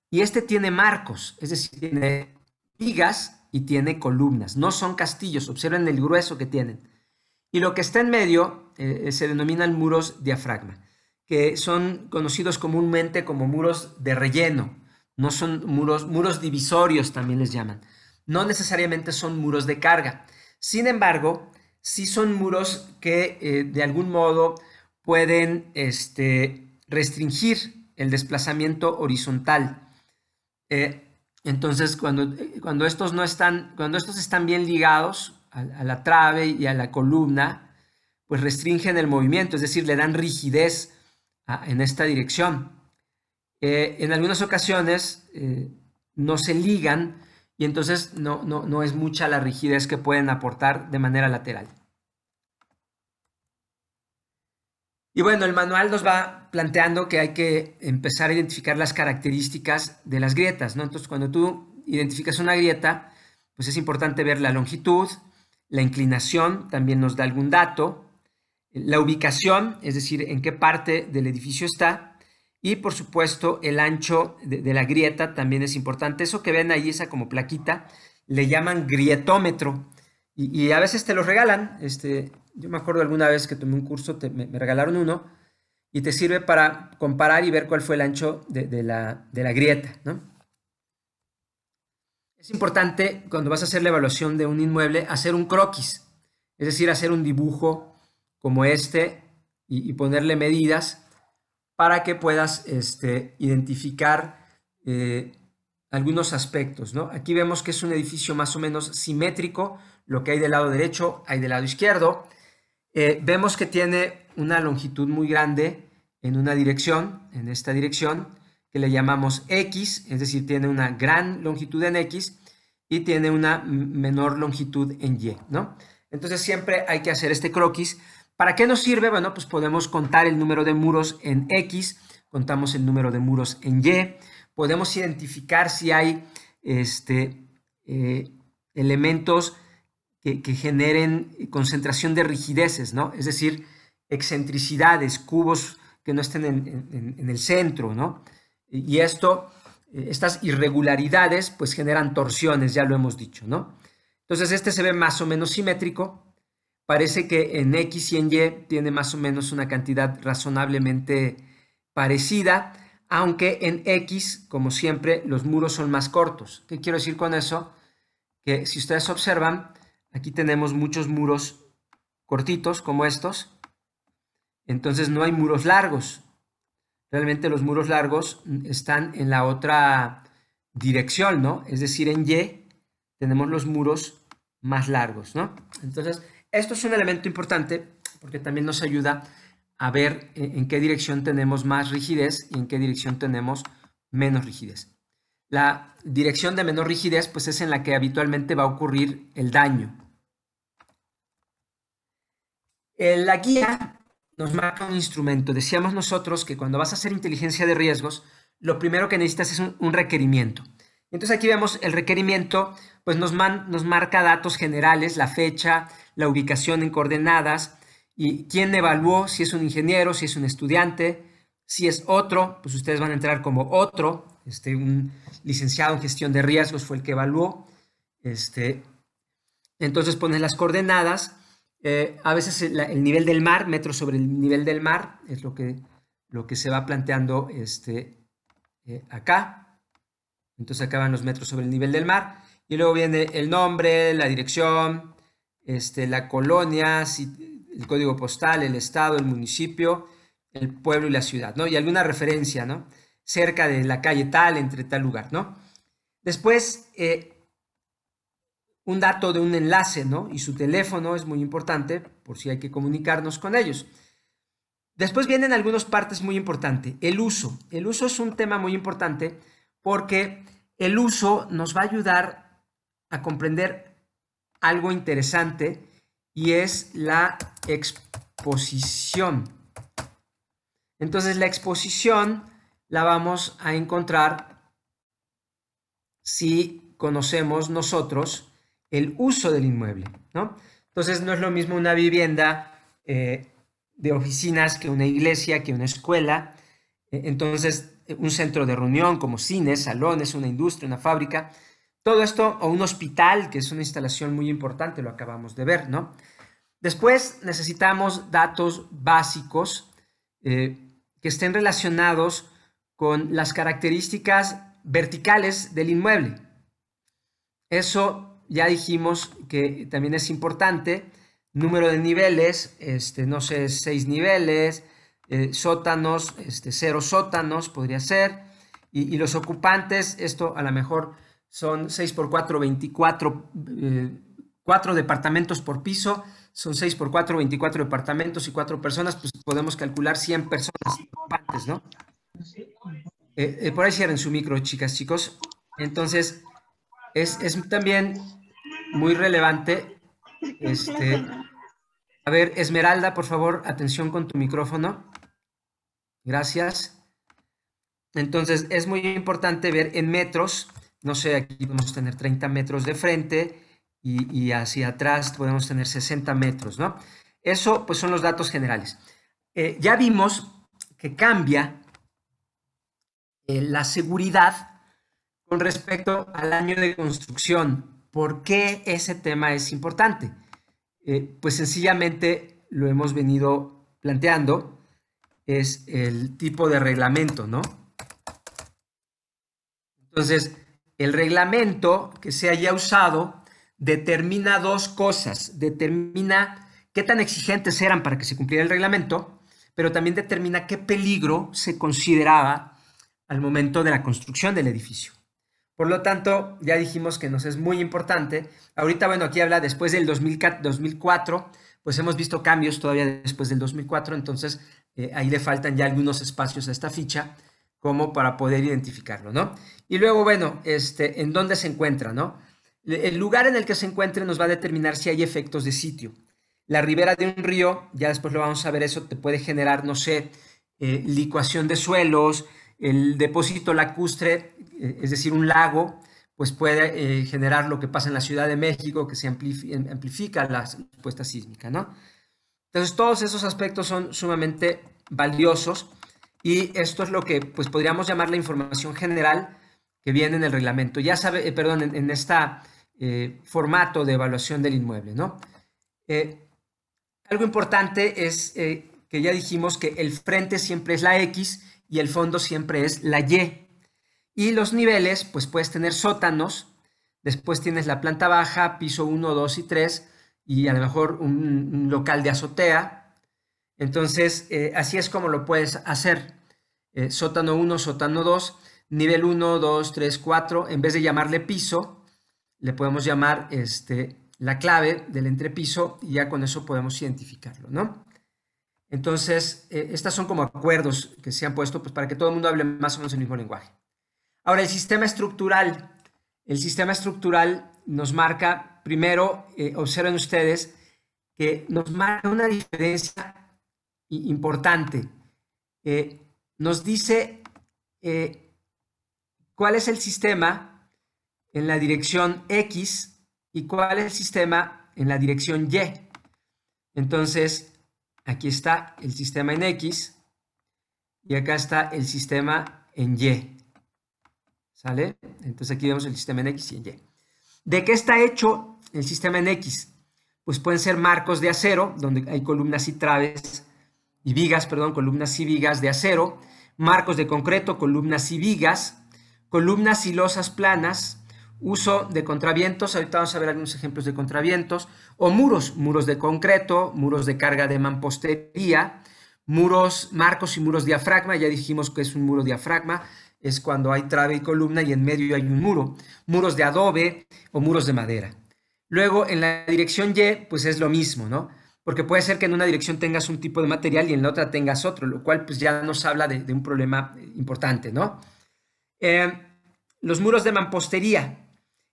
y este tiene marcos, es decir, tiene vigas y tiene columnas. No son castillos, observen el grueso que tienen. Y lo que está en medio eh, eh, se denominan muros diafragma que son conocidos comúnmente como muros de relleno, no son muros, muros divisorios también les llaman, no necesariamente son muros de carga. Sin embargo, sí son muros que eh, de algún modo pueden este, restringir el desplazamiento horizontal. Eh, entonces, cuando, cuando, estos no están, cuando estos están bien ligados a, a la trave y a la columna, pues restringen el movimiento, es decir, le dan rigidez en esta dirección. Eh, en algunas ocasiones eh, no se ligan y entonces no, no, no es mucha la rigidez que pueden aportar de manera lateral. Y bueno, el manual nos va planteando que hay que empezar a identificar las características de las grietas, ¿no? Entonces, cuando tú identificas una grieta, pues es importante ver la longitud, la inclinación, también nos da algún dato, la ubicación, es decir, en qué parte del edificio está, y por supuesto el ancho de, la grieta también es importante. Eso que ven ahí, esa como plaquita, le llaman grietómetro y, a veces te lo regalan. Este, yo me acuerdo alguna vez que tomé un curso, me, regalaron uno y te sirve para comparar y ver cuál fue el ancho de, de, la, de la, grieta. ¿no? Es importante cuando vas a hacer la evaluación de un inmueble hacer un croquis, es decir, hacer un dibujo como este y, ponerle medidas para que puedas este, identificar eh, algunos aspectos. ¿no? Aquí vemos que es un edificio más o menos simétrico, lo que hay del lado derecho hay del lado izquierdo. Eh, vemos que tiene una longitud muy grande en una dirección, en esta dirección, que le llamamos X, es decir, tiene una gran longitud en X y tiene una menor longitud en Y, ¿no? Entonces siempre hay que hacer este croquis ¿Para qué nos sirve? Bueno, pues podemos contar el número de muros en X, contamos el número de muros en Y, podemos identificar si hay este, eh, elementos que, generen concentración de rigideces, ¿no? Es decir, excentricidades, cubos que no estén en, en el centro, ¿no? Y esto, eh, estas irregularidades, pues generan torsiones, ya lo hemos dicho, ¿no? Entonces, este se ve más o menos simétrico parece que en X y en Y tiene más o menos una cantidad razonablemente parecida, aunque en X, como siempre, los muros son más cortos. ¿Qué quiero decir con eso? Que si ustedes observan, aquí tenemos muchos muros cortitos como estos, entonces no hay muros largos. Realmente los muros largos están en la otra dirección, ¿no? Es decir, en Y tenemos los muros más largos, ¿no? Entonces, esto es un elemento importante porque también nos ayuda a ver eh, en qué dirección tenemos más rigidez y en qué dirección tenemos menos rigidez. La dirección de menor rigidez pues es en la que habitualmente va a ocurrir el daño. La guía nos marca un instrumento. Decíamos nosotros que cuando vas a hacer inteligencia de riesgos, lo primero que necesitas es un, requerimiento. Entonces aquí vemos el requerimiento, pues nos, nos marca datos generales, la fecha, la ubicación en coordenadas y quién evaluó, si es un ingeniero, si es un estudiante, si es otro, pues ustedes van a entrar como otro, este, un licenciado en gestión de riesgos fue el que evaluó, este, entonces ponen las coordenadas, eh, a veces el, nivel del mar, metros sobre el nivel del mar, es lo que, lo que se va planteando este, eh, acá, entonces acá van los metros sobre el nivel del mar, y luego viene el nombre, la dirección, este, la colonia, el código postal, el estado, el municipio, el pueblo y la ciudad, ¿no? Y alguna referencia, ¿no? Cerca de la calle tal, entre tal lugar, ¿no? Después, eh, un dato de un enlace, ¿no? Y su teléfono es muy importante por si hay que comunicarnos con ellos. Después vienen algunas partes muy importantes. El uso. El uso es un tema muy importante porque el uso nos va a ayudar a comprender algo interesante y es la exposición. Entonces la exposición la vamos a encontrar si conocemos nosotros el uso del inmueble, ¿no? Entonces no es lo mismo una vivienda eh, de oficinas que una iglesia, que una escuela. Eh, entonces un centro de reunión como cines, salones, una industria, una fábrica todo esto, o un hospital, que es una instalación muy importante, lo acabamos de ver, ¿no? Después necesitamos datos básicos eh, que estén relacionados con las características verticales del inmueble. Eso ya dijimos que también es importante. Número de niveles, este, no sé, seis niveles, eh, sótanos, este, cero sótanos podría ser. Y, y, los ocupantes, esto a lo mejor son 6 por 4, 24, 4 departamentos por piso, son 6 por 4, 24 departamentos y 4 personas, pues podemos calcular 100 personas ¿no? Eh, eh, por ahí cierren su micro, chicas, chicos. Entonces, es, es también muy relevante. Este, a ver, Esmeralda, por favor, atención con tu micrófono. Gracias. Entonces, es muy importante ver en metros no sé, aquí podemos tener 30 metros de frente y, hacia atrás podemos tener 60 metros, ¿no? Eso pues son los datos generales. Eh, ya vimos que cambia eh, la seguridad con respecto al año de construcción. ¿Por qué ese tema es importante? Eh, pues sencillamente lo hemos venido planteando, es el tipo de reglamento, ¿no? Entonces, el reglamento que se haya usado determina dos cosas. Determina qué tan exigentes eran para que se cumpliera el reglamento, pero también determina qué peligro se consideraba al momento de la construcción del edificio. Por lo tanto, ya dijimos que nos es muy importante. Ahorita, bueno, aquí habla después del 2004, pues hemos visto cambios todavía después del 2004, entonces eh, ahí le faltan ya algunos espacios a esta ficha, como para poder identificarlo, ¿no? Y luego, bueno, este, en dónde se encuentra, ¿no? El lugar en el que se encuentre nos va a determinar si hay efectos de sitio. La ribera de un río, ya después lo vamos a ver, eso te puede generar, no sé, eh, licuación de suelos, el depósito lacustre, eh, es decir, un lago, pues puede eh, generar lo que pasa en la Ciudad de México, que se amplifica, em, amplifica la respuesta sísmica, ¿no? Entonces, todos esos aspectos son sumamente valiosos y esto es lo que pues, podríamos llamar la información general que viene en el reglamento, ya sabe, eh, perdón, en, este formato de evaluación del inmueble, ¿no? Eh, algo importante es que ya dijimos que el frente siempre es la X y el fondo siempre es la Y. Y los niveles, pues puedes tener sótanos, después tienes la planta baja, piso 1, 2 y 3, y a lo mejor un local de azotea, entonces, eh, así es como lo puedes hacer. Eh, sótano 1, sótano 2, nivel 1, 2, 3, 4. En vez de llamarle piso, le podemos llamar este, la clave del entrepiso y ya con eso podemos identificarlo, ¿no? Entonces, estos eh, estas son como acuerdos que se han puesto pues, para que todo el mundo hable más o menos el mismo lenguaje. Ahora, el sistema estructural. El sistema estructural nos marca, primero, observen ustedes, que nos marca una diferencia importante. Eh, nos dice eh, cuál es el sistema en la dirección X y cuál es el sistema en la dirección Y. Entonces, aquí está el sistema en X y acá está el sistema en Y. ¿Sale? Entonces aquí vemos el sistema en X y en Y. ¿De qué está hecho el sistema en X? Pues pueden ser marcos de acero, donde hay columnas y traves y vigas, perdón, columnas y vigas de acero, marcos de concreto, columnas y vigas, columnas y losas planas, uso de contravientos, ahorita vamos a ver algunos ejemplos de contravientos, o muros, muros de concreto, muros de carga de mampostería, muros, marcos y muros diafragma, ya dijimos que es un muro diafragma, es cuando hay trave y columna y en medio hay un muro, muros de adobe o muros de madera. Luego en la dirección Y, pues es lo mismo, ¿no? porque puede ser que en una dirección tengas un tipo de material y en la otra tengas otro, lo cual pues ya nos habla de, un problema eh, importante, ¿no? Eh, los muros de mampostería.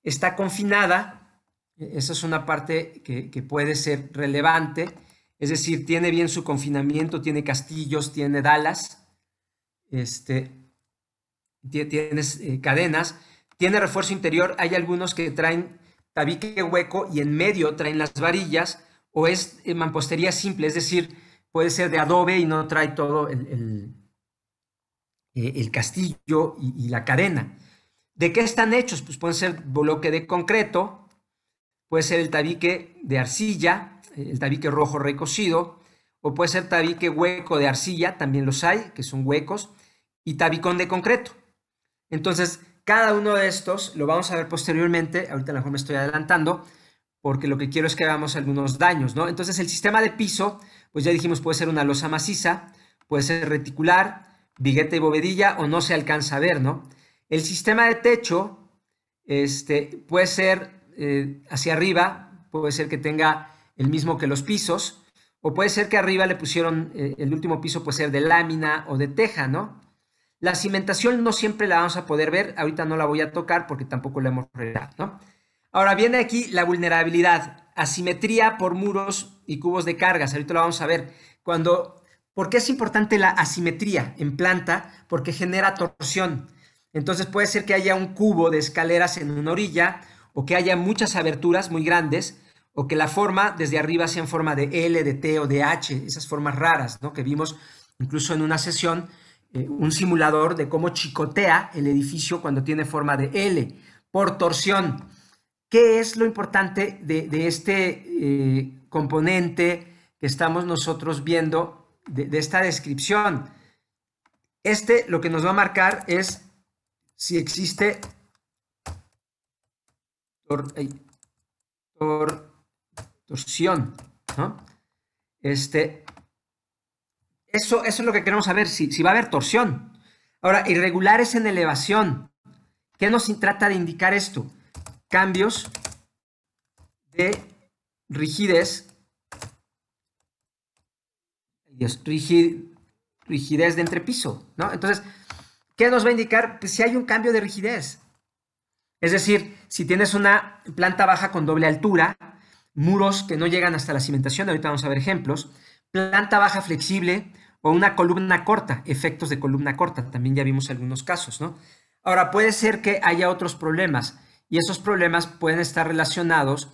Está confinada, e, esa es una parte que, puede ser relevante, es decir, tiene bien su confinamiento, tiene castillos, tiene dalas, este, tienes eh, cadenas, tiene refuerzo interior, hay algunos que traen tabique hueco y en medio traen las varillas, o es eh, mampostería simple, es decir, puede ser de adobe y no trae todo el, eh, castillo y, la cadena. ¿De qué están hechos? Pues pueden ser bloque de concreto, puede ser el tabique de arcilla, eh, el tabique rojo recocido, o puede ser tabique hueco de arcilla, también los hay, que son huecos, y tabicón de concreto. Entonces, cada uno de estos lo vamos a ver posteriormente, ahorita a lo me estoy adelantando, porque lo que quiero es que hagamos algunos daños, ¿no? Entonces el sistema de piso, pues ya dijimos, puede ser una losa maciza, puede ser reticular, viguete y bovedilla o no se alcanza a ver, ¿no? El sistema de techo este, puede ser eh, hacia arriba, puede ser que tenga el mismo que los pisos, o puede ser que arriba le pusieron eh, el último piso, puede ser de lámina o de teja, ¿no? La cimentación no siempre la vamos a poder ver, ahorita no la voy a tocar porque tampoco la hemos revelado, ¿no? Ahora viene aquí la vulnerabilidad, asimetría por muros y cubos de cargas. Ahorita lo vamos a ver. Cuando, ¿Por qué es importante la asimetría en planta? Porque genera torsión. Entonces puede ser que haya un cubo de escaleras en una orilla o que haya muchas aberturas muy grandes o que la forma desde arriba sea en forma de L, de T o de H, esas formas raras ¿no? que vimos incluso en una sesión, eh, un simulador de cómo chicotea el edificio cuando tiene forma de L por torsión. ¿Qué es lo importante de, este eh, componente que estamos nosotros viendo de, esta descripción? Este lo que nos va a marcar es si existe torsión. Este, eso, es lo que queremos saber, si va a haber torsión. Ahora, irregulares en elevación. ¿Qué nos trata de indicar esto? cambios de rigidez, rigidez de entrepiso, Entonces, ¿qué nos va a indicar? Pues, si hay un cambio de rigidez. Es decir, si tienes una planta baja con doble altura, muros que no llegan hasta la cimentación, ahorita vamos a ver ejemplos, planta baja flexible o una columna corta, efectos de columna corta, también ya vimos algunos casos, Ahora, puede ser que haya otros problemas y esos problemas pueden estar relacionados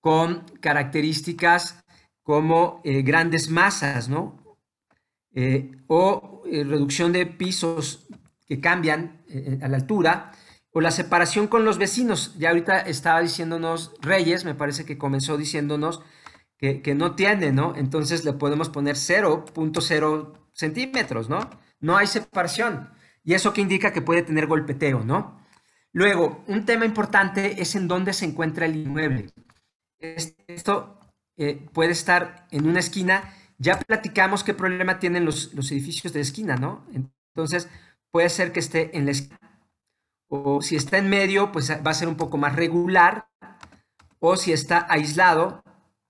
con características como eh, grandes masas, ¿no? Eh, o eh, reducción de pisos que cambian a la altura, o la separación con los vecinos. Ya ahorita estaba diciéndonos Reyes, me parece que comenzó diciéndonos que, que no tiene, ¿no? Entonces le podemos poner 0.0 centímetros, ¿no? No hay separación. Y eso que indica que puede tener golpeteo, ¿no? Luego, un tema importante es en dónde se encuentra el inmueble. Esto eh, puede estar en una esquina. Ya platicamos qué problema tienen los, edificios de esquina, ¿no? Entonces, puede ser que esté en la esquina. O si está en medio, pues va a ser un poco más regular. O si está aislado,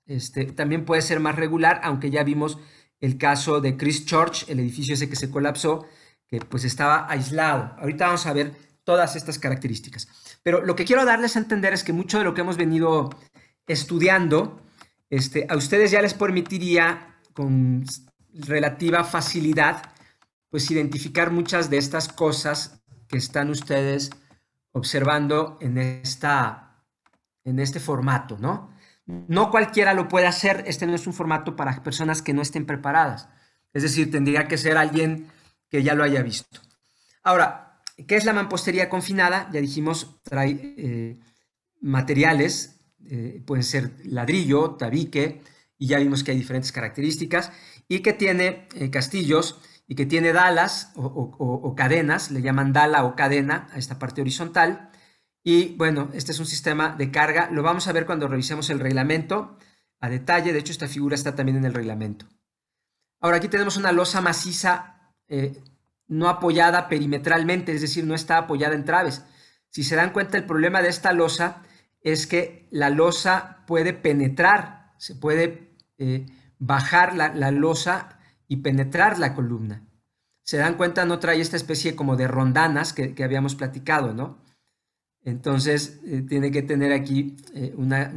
este, también puede ser más regular, aunque ya vimos el caso de Chris Church, el edificio ese que se colapsó, que pues estaba aislado. Ahorita vamos a ver todas estas características. Pero lo que quiero darles a entender es que mucho de lo que hemos venido estudiando, este, a ustedes ya les permitiría con relativa facilidad, pues identificar muchas de estas cosas que están ustedes observando en, esta, en este formato, ¿no? No cualquiera lo puede hacer, este no es un formato para personas que no estén preparadas. Es decir, tendría que ser alguien que ya lo haya visto. Ahora, ¿Qué es la mampostería confinada? Ya dijimos, trae eh, materiales, eh, pueden ser ladrillo, tabique, y ya vimos que hay diferentes características, y que tiene eh, castillos y que tiene dalas o, o, cadenas, le llaman dala o cadena a esta parte horizontal. Y bueno, este es un sistema de carga, lo vamos a ver cuando revisemos el reglamento a detalle, de hecho esta figura está también en el reglamento. Ahora aquí tenemos una losa maciza no apoyada perimetralmente, es decir, no está apoyada en traves. Si se dan cuenta, el problema de esta losa es que la losa puede penetrar, se puede eh, bajar la, losa y penetrar la columna. Se dan cuenta, no trae esta especie como de rondanas que, habíamos platicado, ¿no? Entonces, eh, tiene que tener aquí eh, una,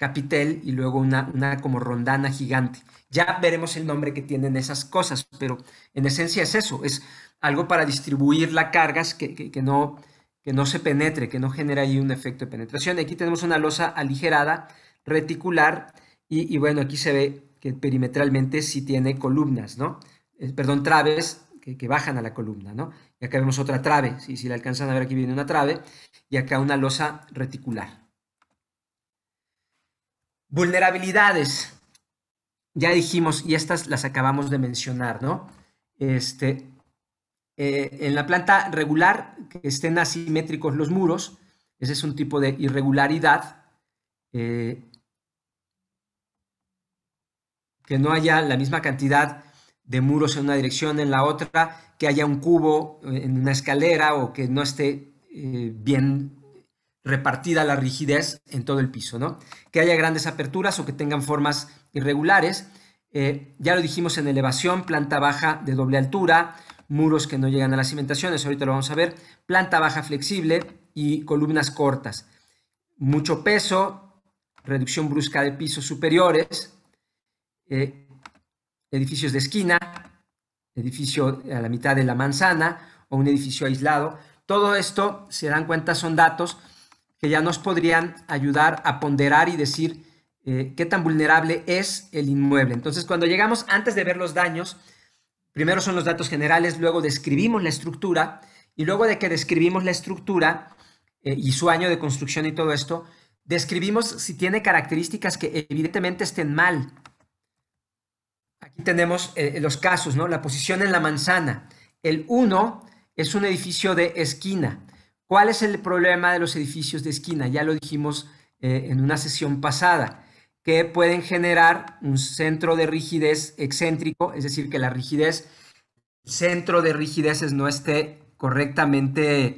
capitel y luego una, como rondana gigante. Ya veremos el nombre que tienen esas cosas, pero en esencia es eso, es algo para distribuir las cargas que, no, que no se penetre, que no genera ahí un efecto de penetración. Aquí tenemos una losa aligerada, reticular, y, bueno, aquí se ve que perimetralmente sí tiene columnas, ¿no? Eh, perdón, traves que, bajan a la columna, ¿no? Y acá vemos otra trave, si, si la alcanzan a ver aquí viene una trave, y acá una losa reticular. Vulnerabilidades. Ya dijimos, y estas las acabamos de mencionar, ¿no? Este, eh, en la planta regular, que estén asimétricos los muros, ese es un tipo de irregularidad. Eh, que no haya la misma cantidad de muros en una dirección, en la otra, que haya un cubo eh, en una escalera o que no esté bien repartida la rigidez en todo el piso, ¿no? Que haya grandes aperturas o que tengan formas irregulares. Eh, ya lo dijimos en elevación, planta baja de doble altura, muros que no llegan a las cimentaciones, ahorita lo vamos a ver, planta baja flexible y columnas cortas. Mucho peso, reducción brusca de pisos superiores, eh, edificios de esquina, edificio a la mitad de la manzana o un edificio aislado. Todo esto, se dan cuenta, son datos que ya nos podrían ayudar a ponderar y decir eh, qué tan vulnerable es el inmueble. Entonces, cuando llegamos, antes de ver los daños, primero son los datos generales, luego describimos la estructura y luego de que describimos la estructura eh, y su año de construcción y todo esto, describimos si tiene características que evidentemente estén mal. Aquí tenemos eh, los casos, ¿no? La posición en la manzana. El 1 es un edificio de esquina. ¿Cuál es el problema de los edificios de esquina? Ya lo dijimos eh, en una sesión pasada, que pueden generar un centro de rigidez excéntrico, es decir, que la rigidez, el centro de rigideces no esté correctamente eh,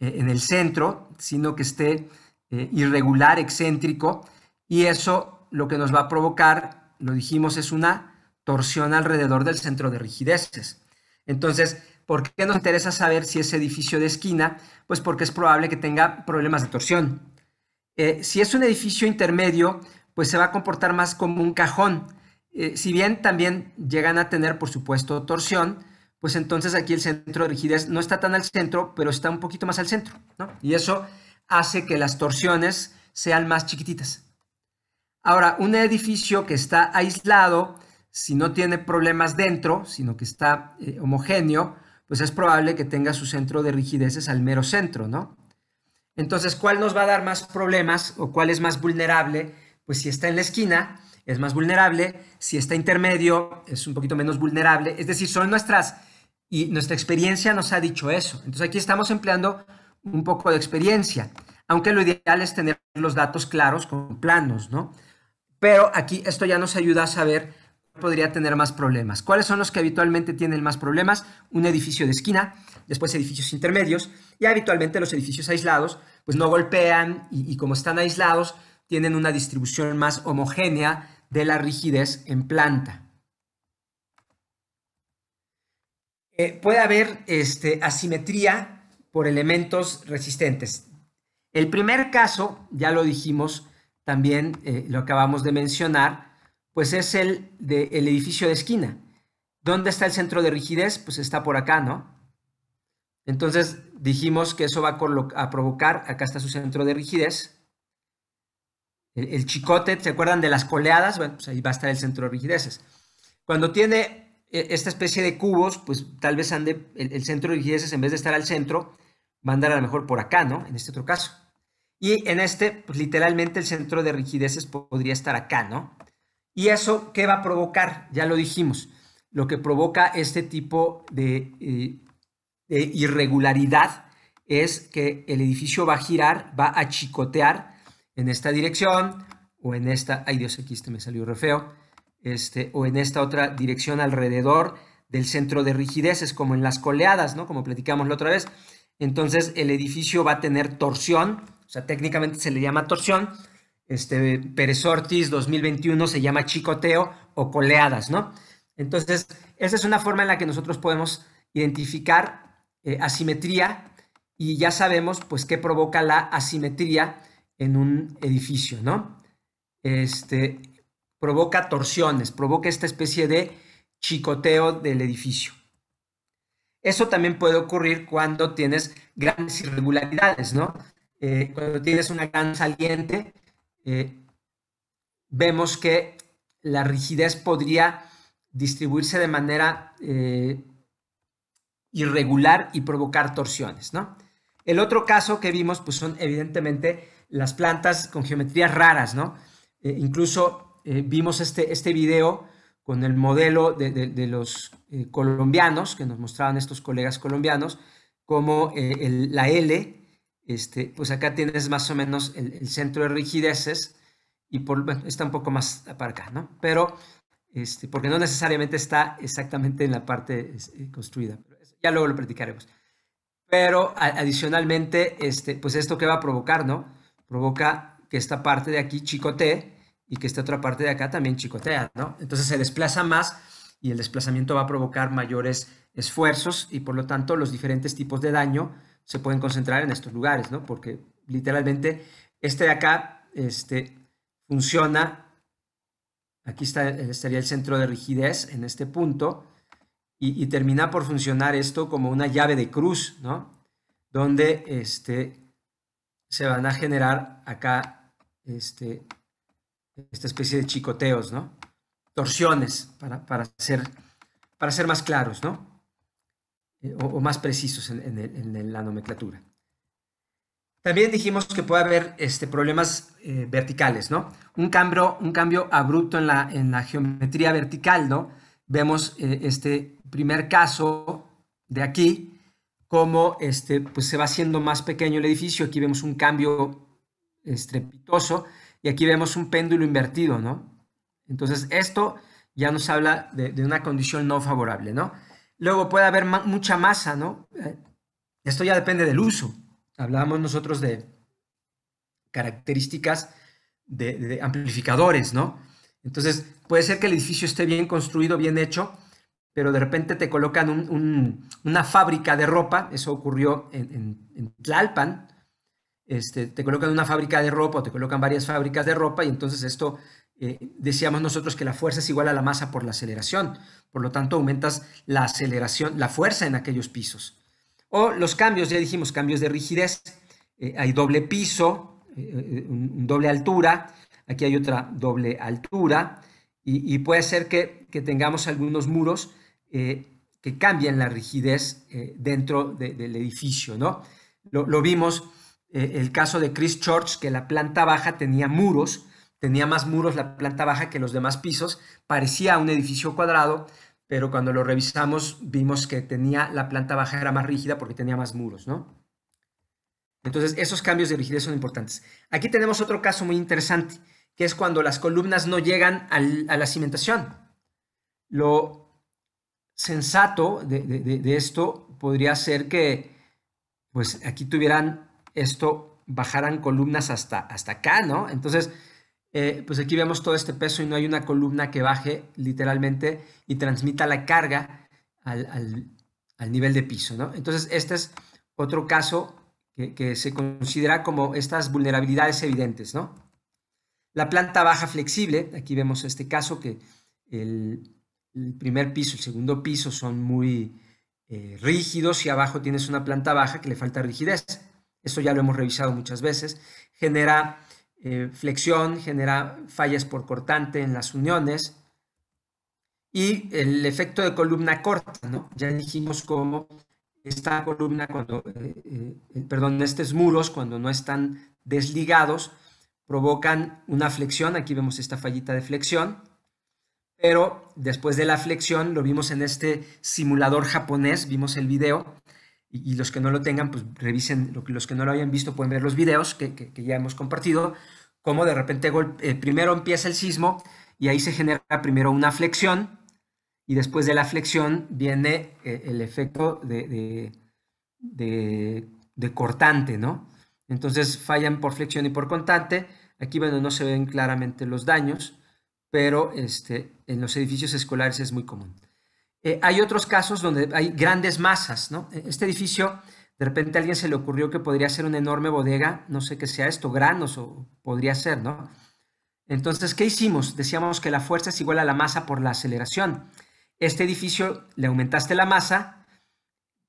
en el centro, sino que esté eh, irregular, excéntrico, y eso lo que nos va a provocar, lo dijimos, es una torsión alrededor del centro de rigideces. Entonces, ¿Por qué nos interesa saber si ese edificio de esquina? Pues porque es probable que tenga problemas de torsión. Eh, si es un edificio intermedio, pues se va a comportar más como un cajón. Eh, si bien también llegan a tener, por supuesto, torsión, pues entonces aquí el centro de rigidez no está tan al centro, pero está un poquito más al centro, Y eso hace que las torsiones sean más chiquititas. Ahora, un edificio que está aislado, si no tiene problemas dentro, sino que está eh, homogéneo, pues es probable que tenga su centro de rigideces al mero centro, ¿no? Entonces, ¿cuál nos va a dar más problemas o cuál es más vulnerable? Pues si está en la esquina, es más vulnerable, si está intermedio, es un poquito menos vulnerable. Es decir, son nuestras, y nuestra experiencia nos ha dicho eso. Entonces, aquí estamos empleando un poco de experiencia, aunque lo ideal es tener los datos claros con planos, ¿no? Pero aquí esto ya nos ayuda a saber podría tener más problemas. ¿Cuáles son los que habitualmente tienen más problemas? Un edificio de esquina, después edificios intermedios y habitualmente los edificios aislados pues no golpean y, como están aislados tienen una distribución más homogénea de la rigidez en planta. Eh, puede haber este, asimetría por elementos resistentes. El primer caso, ya lo dijimos también, eh, lo acabamos de mencionar, pues es el, del edificio de esquina. ¿Dónde está el centro de rigidez? Pues está por acá, ¿no? Entonces dijimos que eso va a, provocar, acá está su centro de rigidez. El, chicote, ¿se acuerdan de las coleadas? Bueno, pues ahí va a estar el centro de rigideces. Cuando tiene eh, esta especie de cubos, pues tal vez ande el, el centro de rigideces, en vez de estar al centro, va a andar a lo mejor por acá, ¿no? En este otro caso. Y en este, pues literalmente el centro de rigideces podría estar acá, ¿no? ¿Y eso qué va a provocar? Ya lo dijimos, lo que provoca este tipo eh, de, irregularidad es que el edificio va a girar, va a chicotear en esta dirección o en esta, ay Dios, aquí este me salió re este, o en esta otra dirección alrededor del centro de rigideces, como en las coleadas, ¿no? Como platicamos la otra vez. Entonces el edificio va a tener torsión, o sea, técnicamente se le llama torsión, este, Pérez Ortiz 2021 se llama chicoteo o coleadas, ¿no? Entonces, esa es una forma en la que nosotros podemos identificar eh, asimetría y ya sabemos, pues, qué provoca la asimetría en un edificio, ¿no? Este, provoca torsiones, provoca esta especie de chicoteo del edificio. Eso también puede ocurrir cuando tienes grandes irregularidades, ¿no? Eh, cuando tienes una gran saliente, eh, vemos que la rigidez podría distribuirse de manera eh, irregular y provocar torsiones. ¿no? El otro caso que vimos pues, son evidentemente las plantas con geometrías raras. ¿no? Eh, incluso vimos este, este video con el modelo de, los colombianos, que nos mostraban estos colegas colombianos, como la L este, pues acá tienes más o menos el, centro de rigideces y por, bueno, está un poco más para acá, ¿no? Pero, este, porque no necesariamente está exactamente en la parte este, construida. Ya luego lo platicaremos. Pero adicionalmente, este, pues esto que va a provocar, ¿no? Provoca que esta parte de aquí chicotee y que esta otra parte de acá también chicotea, ¿no? Entonces se desplaza más y el desplazamiento va a provocar mayores esfuerzos y por lo tanto los diferentes tipos de daño se pueden concentrar en estos lugares, ¿no? Porque literalmente este de acá este, funciona, aquí está, estaría el centro de rigidez en este punto, y, termina por funcionar esto como una llave de cruz, ¿no? Donde este, se van a generar acá este, esta especie de chicoteos, ¿no? Torsiones, para, para, para ser más claros, ¿no? Eh, o, más precisos en, la nomenclatura. También dijimos que puede haber este, problemas eh, verticales, ¿no? Un cambio, un cambio abrupto en la, geometría vertical, ¿no? Vemos eh, este primer caso de aquí, como este, pues se va haciendo más pequeño el edificio. Aquí vemos un cambio estrepitoso y aquí vemos un péndulo invertido, ¿no? Entonces, esto ya nos habla de, de una condición no favorable, ¿no? Luego puede haber mucha masa, ¿no? Eh, esto ya depende del uso. Hablábamos nosotros de características de, amplificadores, ¿no? Entonces, puede ser que el edificio esté bien construido, bien hecho, pero de repente te colocan una fábrica de ropa, eso ocurrió en, Tlalpan, este, te colocan una fábrica de ropa o te colocan varias fábricas de ropa y entonces esto eh, decíamos nosotros que la fuerza es igual a la masa por la aceleración, por lo tanto aumentas la aceleración, la fuerza en aquellos pisos. O los cambios, ya dijimos, cambios de rigidez, eh, hay doble piso, eh, doble altura, aquí hay otra doble altura, y, puede ser que, tengamos algunos muros que cambien la rigidez dentro del edificio, ¿no? Lo, lo vimos el caso de Chris Church, que la planta baja tenía muros, tenía más muros la planta baja que los demás pisos, parecía un edificio cuadrado, pero cuando lo revisamos vimos que tenía la planta baja era más rígida porque tenía más muros, ¿no? Entonces, esos cambios de rigidez son importantes. Aquí tenemos otro caso muy interesante, que es cuando las columnas no llegan a la cimentación. Lo sensato de, esto podría ser que, pues aquí tuvieran esto, bajaran columnas hasta, hasta acá, ¿no? Entonces, eh, pues aquí vemos todo este peso y no hay una columna que baje literalmente y transmita la carga al, nivel de piso. ¿no? Entonces, este es otro caso que, se considera como estas vulnerabilidades evidentes. ¿no? La planta baja flexible, aquí vemos este caso que el, primer piso, el segundo piso son muy eh, rígidos y abajo tienes una planta baja que le falta rigidez. Esto ya lo hemos revisado muchas veces. Genera eh, flexión, genera fallas por cortante en las uniones y el efecto de columna corta, Ya dijimos cómo esta columna, cuando, eh, eh, perdón, estos muros, cuando no están desligados, provocan una flexión, aquí vemos esta fallita de flexión, pero después de la flexión, lo vimos en este simulador japonés, vimos el video, y, los que no lo tengan, pues revisen, los que no lo hayan visto pueden ver los videos que, ya hemos compartido, cómo de repente eh, primero empieza el sismo y ahí se genera primero una flexión y después de la flexión viene eh, el efecto de, de, cortante, ¿no? Entonces fallan por flexión y por cortante. Aquí, bueno, no se ven claramente los daños, pero este, en los edificios escolares es muy común. Eh, hay otros casos donde hay grandes masas, ¿no? E, este edificio, de repente a alguien se le ocurrió que podría ser una enorme bodega, no sé qué sea esto, granos o podría ser, ¿no? Entonces, ¿qué hicimos? Decíamos que la fuerza es igual a la masa por la aceleración. Este edificio le aumentaste la masa,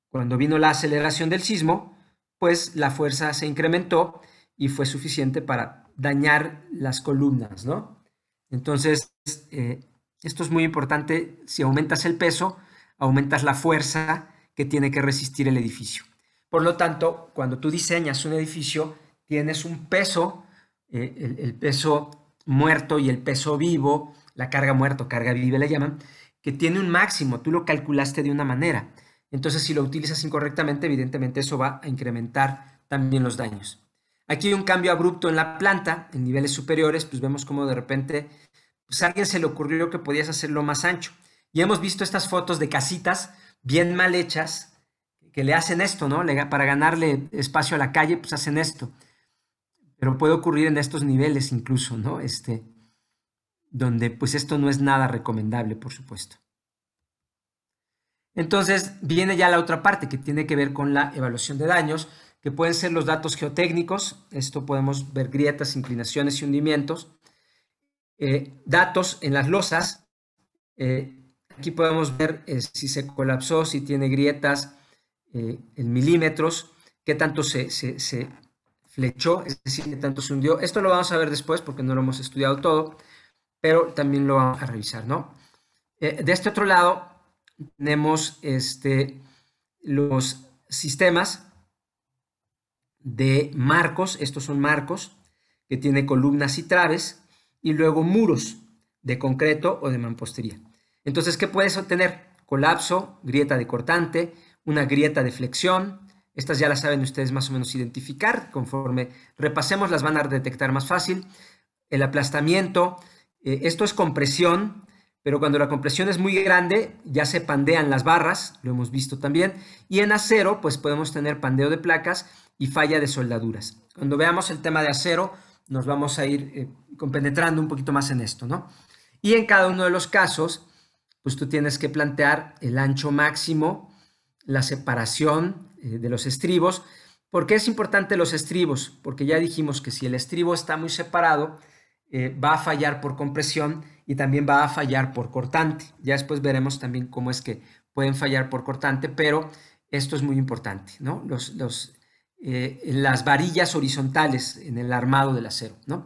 cuando vino la aceleración del sismo, pues la fuerza se incrementó y fue suficiente para dañar las columnas, ¿no? Entonces, eh, esto es muy importante. Si aumentas el peso, aumentas la fuerza que tiene que resistir el edificio. Por lo tanto, cuando tú diseñas un edificio, tienes un peso, eh, el, peso muerto y el peso vivo, la carga muerta, carga viva le llaman, que tiene un máximo, tú lo calculaste de una manera. Entonces, si lo utilizas incorrectamente, evidentemente eso va a incrementar también los daños. Aquí hay un cambio abrupto en la planta, en niveles superiores, pues vemos como de repente pues a alguien se le ocurrió que podías hacerlo más ancho. Y hemos visto estas fotos de casitas bien mal hechas que le hacen esto, ¿no? Le, para ganarle espacio a la calle, pues hacen esto. Pero puede ocurrir en estos niveles incluso, ¿no? Este, donde pues esto no es nada recomendable, por supuesto. Entonces viene ya la otra parte que tiene que ver con la evaluación de daños, que pueden ser los datos geotécnicos, esto podemos ver grietas, inclinaciones y hundimientos, eh, datos en las losas. Eh, aquí podemos ver eh, si se colapsó, si tiene grietas en milímetros, qué tanto se, se, flechó, es decir, qué tanto se hundió. Esto lo vamos a ver después porque no lo hemos estudiado todo, pero también lo vamos a revisar, ¿no? de este otro lado tenemos este, los sistemas de marcos, estos son marcos que tiene columnas y traves, y luego muros de concreto o de mampostería. Entonces, ¿qué puedes obtener? Colapso, grieta de cortante, una grieta de flexión. Estas ya las saben ustedes más o menos identificar. Conforme repasemos, las van a detectar más fácil. El aplastamiento, eh, esto es compresión, pero cuando la compresión es muy grande, ya se pandean las barras, lo hemos visto también. Y en acero, pues podemos tener pandeo de placas y falla de soldaduras. Cuando veamos el tema de acero, nos vamos a ir eh, compenetrando un poquito más en esto, ¿no? Y en cada uno de los casos, pues tú tienes que plantear el ancho máximo, la separación eh, de los estribos. ¿Por qué es importante los estribos? Porque ya dijimos que si el estribo está muy separado, eh, va a fallar por compresión y también va a fallar por cortante. Ya después veremos también cómo es que pueden fallar por cortante, pero esto es muy importante, ¿no? Los, los eh, las varillas horizontales en el armado del acero, ¿no?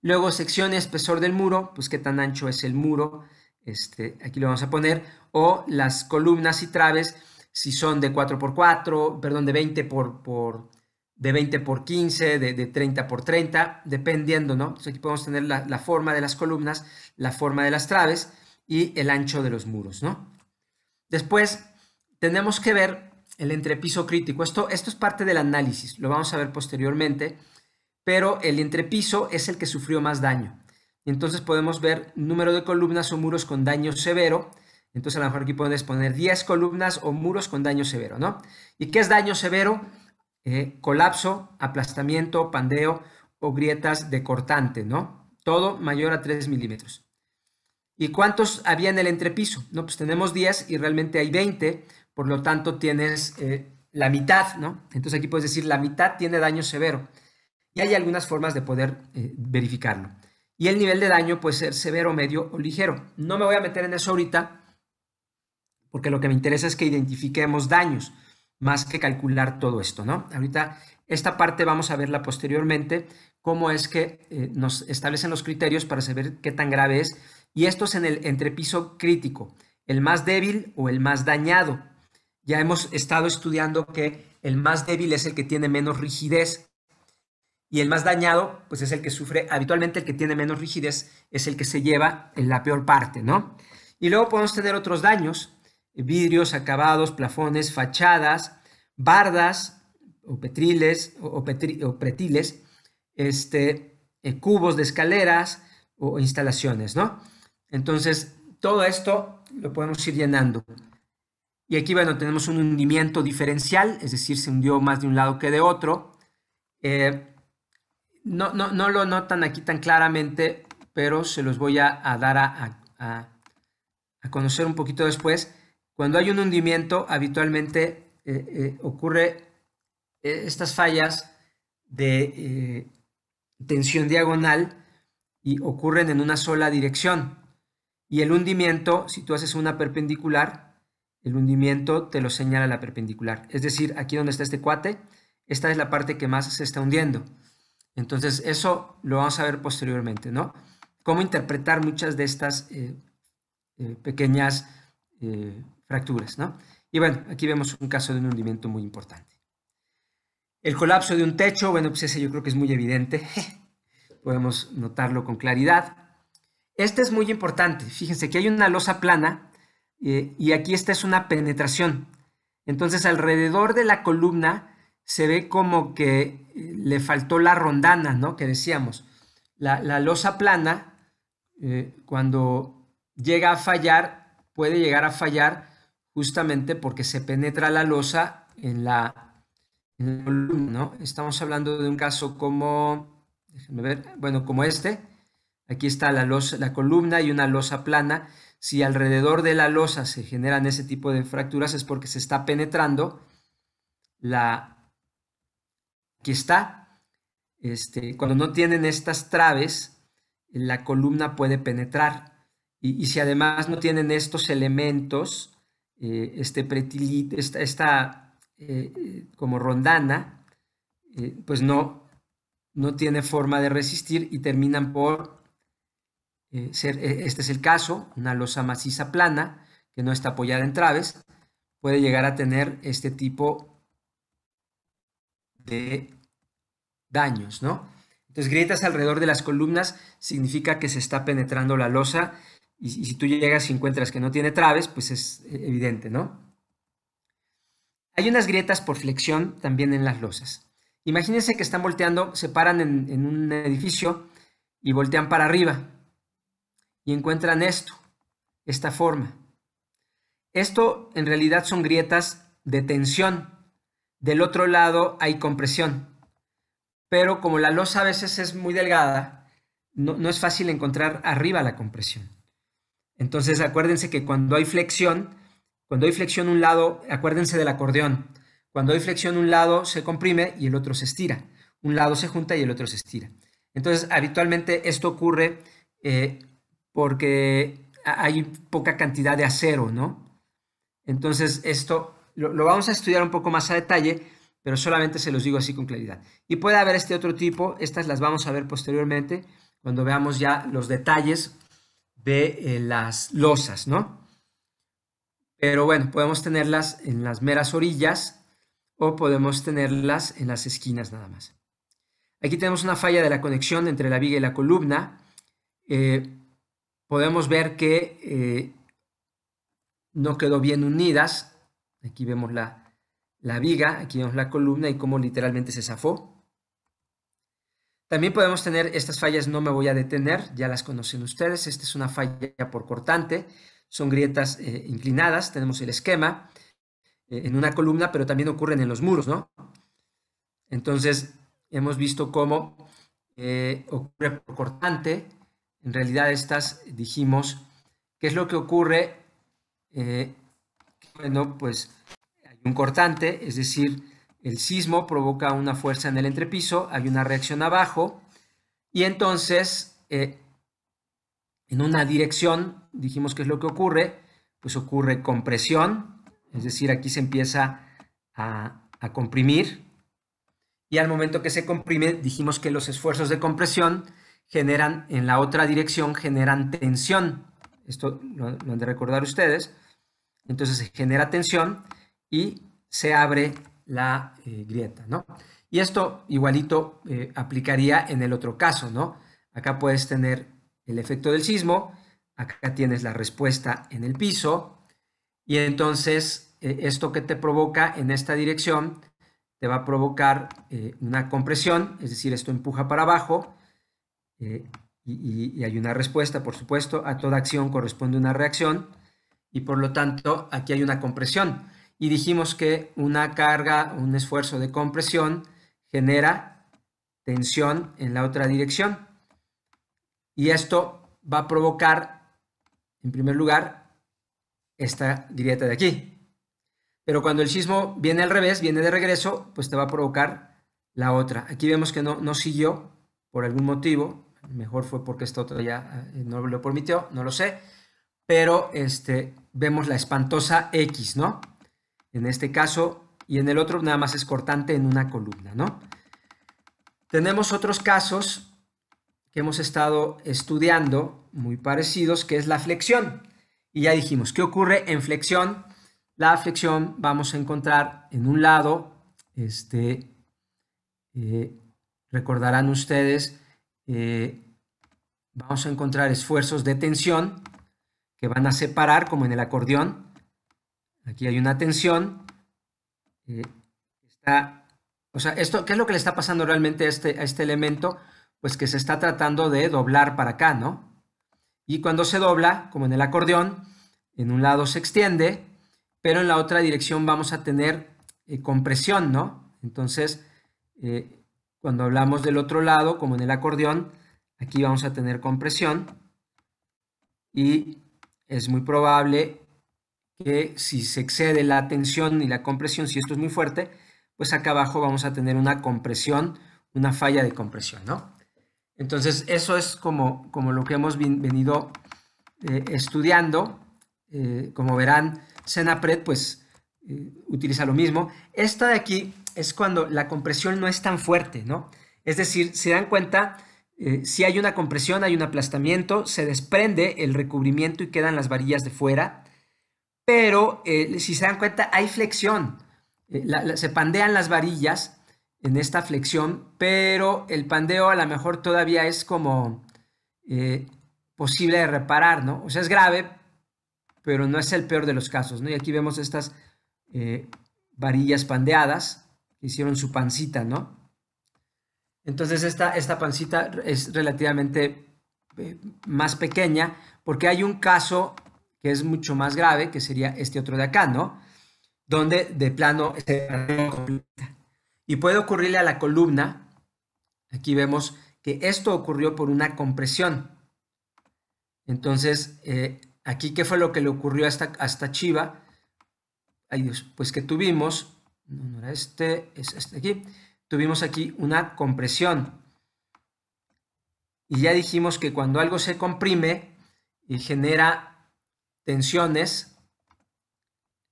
Luego sección y espesor del muro, pues qué tan ancho es el muro, este, aquí lo vamos a poner, o las columnas y traves, si son de 4x4, perdón, de 20 por, por, de 20 por 15, de, 30 por 30, dependiendo, ¿no? Entonces aquí podemos tener la, la, forma de las columnas, la forma de las traves y el ancho de los muros, ¿no? Después tenemos que ver el entrepiso crítico. Esto, esto es parte del análisis, lo vamos a ver posteriormente, pero el entrepiso es el que sufrió más daño. Entonces podemos ver número de columnas o muros con daño severo. Entonces a lo mejor aquí puedes poner 10 columnas o muros con daño severo, ¿no? ¿Y qué es daño severo? Eh, colapso, aplastamiento, pandeo o grietas de cortante, ¿no? Todo mayor a 3 milímetros. ¿Y cuántos había en el entrepiso? No, pues tenemos 10 y realmente hay 20 por lo tanto tienes eh, la mitad, ¿no? Entonces aquí puedes decir la mitad tiene daño severo. Y hay algunas formas de poder eh, verificarlo. Y el nivel de daño puede ser severo, medio o ligero. No me voy a meter en eso ahorita, porque lo que me interesa es que identifiquemos daños, más que calcular todo esto, ¿no? Ahorita esta parte vamos a verla posteriormente, cómo es que eh, nos establecen los criterios para saber qué tan grave es, y esto es en el entrepiso crítico, el más débil o el más dañado, ya hemos estado estudiando que el más débil es el que tiene menos rigidez y el más dañado, pues es el que sufre, habitualmente el que tiene menos rigidez es el que se lleva en la peor parte, ¿no? Y luego podemos tener otros daños, vidrios, acabados, plafones, fachadas, bardas o petriles o, o pretiles, este, eh, cubos de escaleras o instalaciones, ¿no? Entonces, todo esto lo podemos ir llenando. Y aquí, bueno, tenemos un hundimiento diferencial, es decir, se hundió más de un lado que de otro. Eh, no, no, no, lo notan aquí tan claramente, pero se los voy a, dar a, conocer un poquito después. Cuando hay un hundimiento, habitualmente eh, eh ocurre eh, estas fallas de tensión diagonal y ocurren en una sola dirección. Y el hundimiento, si tú haces una perpendicular, el hundimiento te lo señala la perpendicular. Es decir, aquí donde está este cuate, esta es la parte que más se está hundiendo. Entonces, eso lo vamos a ver posteriormente, ¿no? Cómo interpretar muchas de estas eh, eh, pequeñas eh, fracturas, ¿no? Y bueno, aquí vemos un caso de un hundimiento muy importante. El colapso de un techo, bueno, pues ese yo creo que es muy evidente. [LAUGHS] Podemos notarlo con claridad. Este es muy importante. Fíjense que hay una losa plana eh, y aquí esta es una penetración. Entonces alrededor de la columna se ve como que eh, le faltó la rondana, ¿no? Que decíamos. La, losa plana, eh, cuando llega a fallar, puede llegar a fallar justamente porque se penetra la losa en la, columna, ¿no? Estamos hablando de un caso como, déjenme ver, bueno, como este. Aquí está la, losa, la columna y una losa plana si alrededor de la losa se generan ese tipo de fracturas es porque se está penetrando la que está. Este, cuando no tienen estas traves, la columna puede penetrar. Y, si además no tienen estos elementos, eh, este pretilite esta, eh, eh, como rondana, pues no, no tiene forma de resistir y terminan por eh, eh, este es el caso, una losa maciza plana que no está apoyada en traves, puede llegar a tener este tipo de daños, ¿no? Entonces, grietas alrededor de las columnas significa que se está penetrando la losa y, si tú llegas y encuentras que no tiene traves, pues es eh, evidente, ¿no? Hay unas grietas por flexión también en las losas. Imagínense que están volteando, se paran en un edificio y voltean para arriba y encuentran esto, esta forma. Esto en realidad son grietas de tensión. Del otro lado hay compresión. Pero como la losa a veces es muy delgada, no, es fácil encontrar arriba la compresión. Entonces acuérdense que cuando hay flexión, cuando hay flexión un lado, acuérdense del acordeón. Cuando hay flexión un lado se comprime y el otro se estira. Un lado se junta y el otro se estira. Entonces habitualmente esto ocurre eh, porque hay poca cantidad de acero, ¿no? Entonces, esto lo, vamos a estudiar un poco más a detalle, pero solamente se los digo así con claridad. Y puede haber este otro tipo, estas las vamos a ver posteriormente, cuando veamos ya los detalles de eh, las losas, ¿no? Pero bueno, podemos tenerlas en las meras orillas o podemos tenerlas en las esquinas nada más. Aquí tenemos una falla de la conexión entre la viga y la columna. Eh, podemos ver que eh, no quedó bien unidas. Aquí vemos la, viga, aquí vemos la columna y cómo literalmente se zafó. También podemos tener estas fallas, no me voy a detener, ya las conocen ustedes. Esta es una falla por cortante, son grietas eh, inclinadas, tenemos el esquema eh, en una columna, pero también ocurren en los muros, ¿no? Entonces, hemos visto cómo ocurre por cortante, en realidad estas dijimos, ¿qué es lo que ocurre? Eh, bueno, pues hay un cortante, es decir, el sismo provoca una fuerza en el entrepiso, hay una reacción abajo y entonces eh, en una dirección, dijimos que es lo que ocurre, pues ocurre compresión, es decir, aquí se empieza a, a comprimir y al momento que se comprime dijimos que los esfuerzos de compresión generan, en la otra dirección generan tensión. Esto lo, han de recordar ustedes. Entonces se genera tensión y se abre la eh, grieta, ¿no? Y esto igualito eh, aplicaría en el otro caso, ¿no? Acá puedes tener el efecto del sismo, acá tienes la respuesta en el piso, y entonces eh, esto que te provoca en esta dirección te va a provocar una compresión, es decir, esto empuja para abajo, eh, y, hay una respuesta, por supuesto, a toda acción corresponde una reacción y por lo tanto aquí hay una compresión. Y dijimos que una carga, un esfuerzo de compresión genera tensión en la otra dirección. Y esto va a provocar, en primer lugar, esta grieta de aquí. Pero cuando el sismo viene al revés, viene de regreso, pues te va a provocar la otra. Aquí vemos que no siguió por algún motivo mejor fue porque esta otra ya eh, no lo permitió, no lo sé, pero este, vemos la espantosa X, ¿no? En este caso, y en el otro nada más es cortante en una columna, ¿no? Tenemos otros casos que hemos estado estudiando muy parecidos, que es la flexión. Y ya dijimos, ¿qué ocurre en flexión? La flexión vamos a encontrar en un lado, este, eh, recordarán ustedes, eh, vamos a encontrar esfuerzos de tensión que van a separar, como en el acordeón. Aquí hay una tensión. Eh, o sea, esto, ¿qué es lo que le está pasando realmente a este, a este elemento? Pues que se está tratando de doblar para acá, ¿no? Y cuando se dobla, como en el acordeón, en un lado se extiende, pero en la otra dirección vamos a tener eh, compresión, ¿no? Entonces, cuando hablamos del otro lado, como en el acordeón, aquí vamos a tener compresión y es muy probable que si se excede la tensión y la compresión, si esto es muy fuerte, pues acá abajo vamos a tener una compresión, una falla de compresión, Entonces, eso es como, como lo que hemos venido eh, estudiando. Eh, como verán, Senapred, pues, eh, utiliza lo mismo. Esta de aquí es cuando la compresión no es tan fuerte, ¿no? Es decir, se dan cuenta, eh, si hay una compresión, hay un aplastamiento, se desprende el recubrimiento y quedan las varillas de fuera, pero eh, si se dan cuenta, hay flexión, eh, se pandean las varillas en esta flexión, pero el pandeo a lo mejor todavía es como posible de reparar, ¿no? O sea, es grave, pero no es el peor de los casos, ¿no? Y aquí vemos estas varillas pandeadas hicieron su pancita, ¿no? Entonces esta, esta pancita es relativamente eh, más pequeña porque hay un caso que es mucho más grave, que sería este otro de acá, ¿no? Donde de plano se Y puede ocurrirle a la columna, aquí vemos que esto ocurrió por una compresión. Entonces, eh, aquí, ¿qué fue lo que le ocurrió a esta, a esta chiva? Ay Dios, pues que tuvimos no, era este, es este aquí. Tuvimos aquí una compresión. Y ya dijimos que cuando algo se comprime y genera tensiones,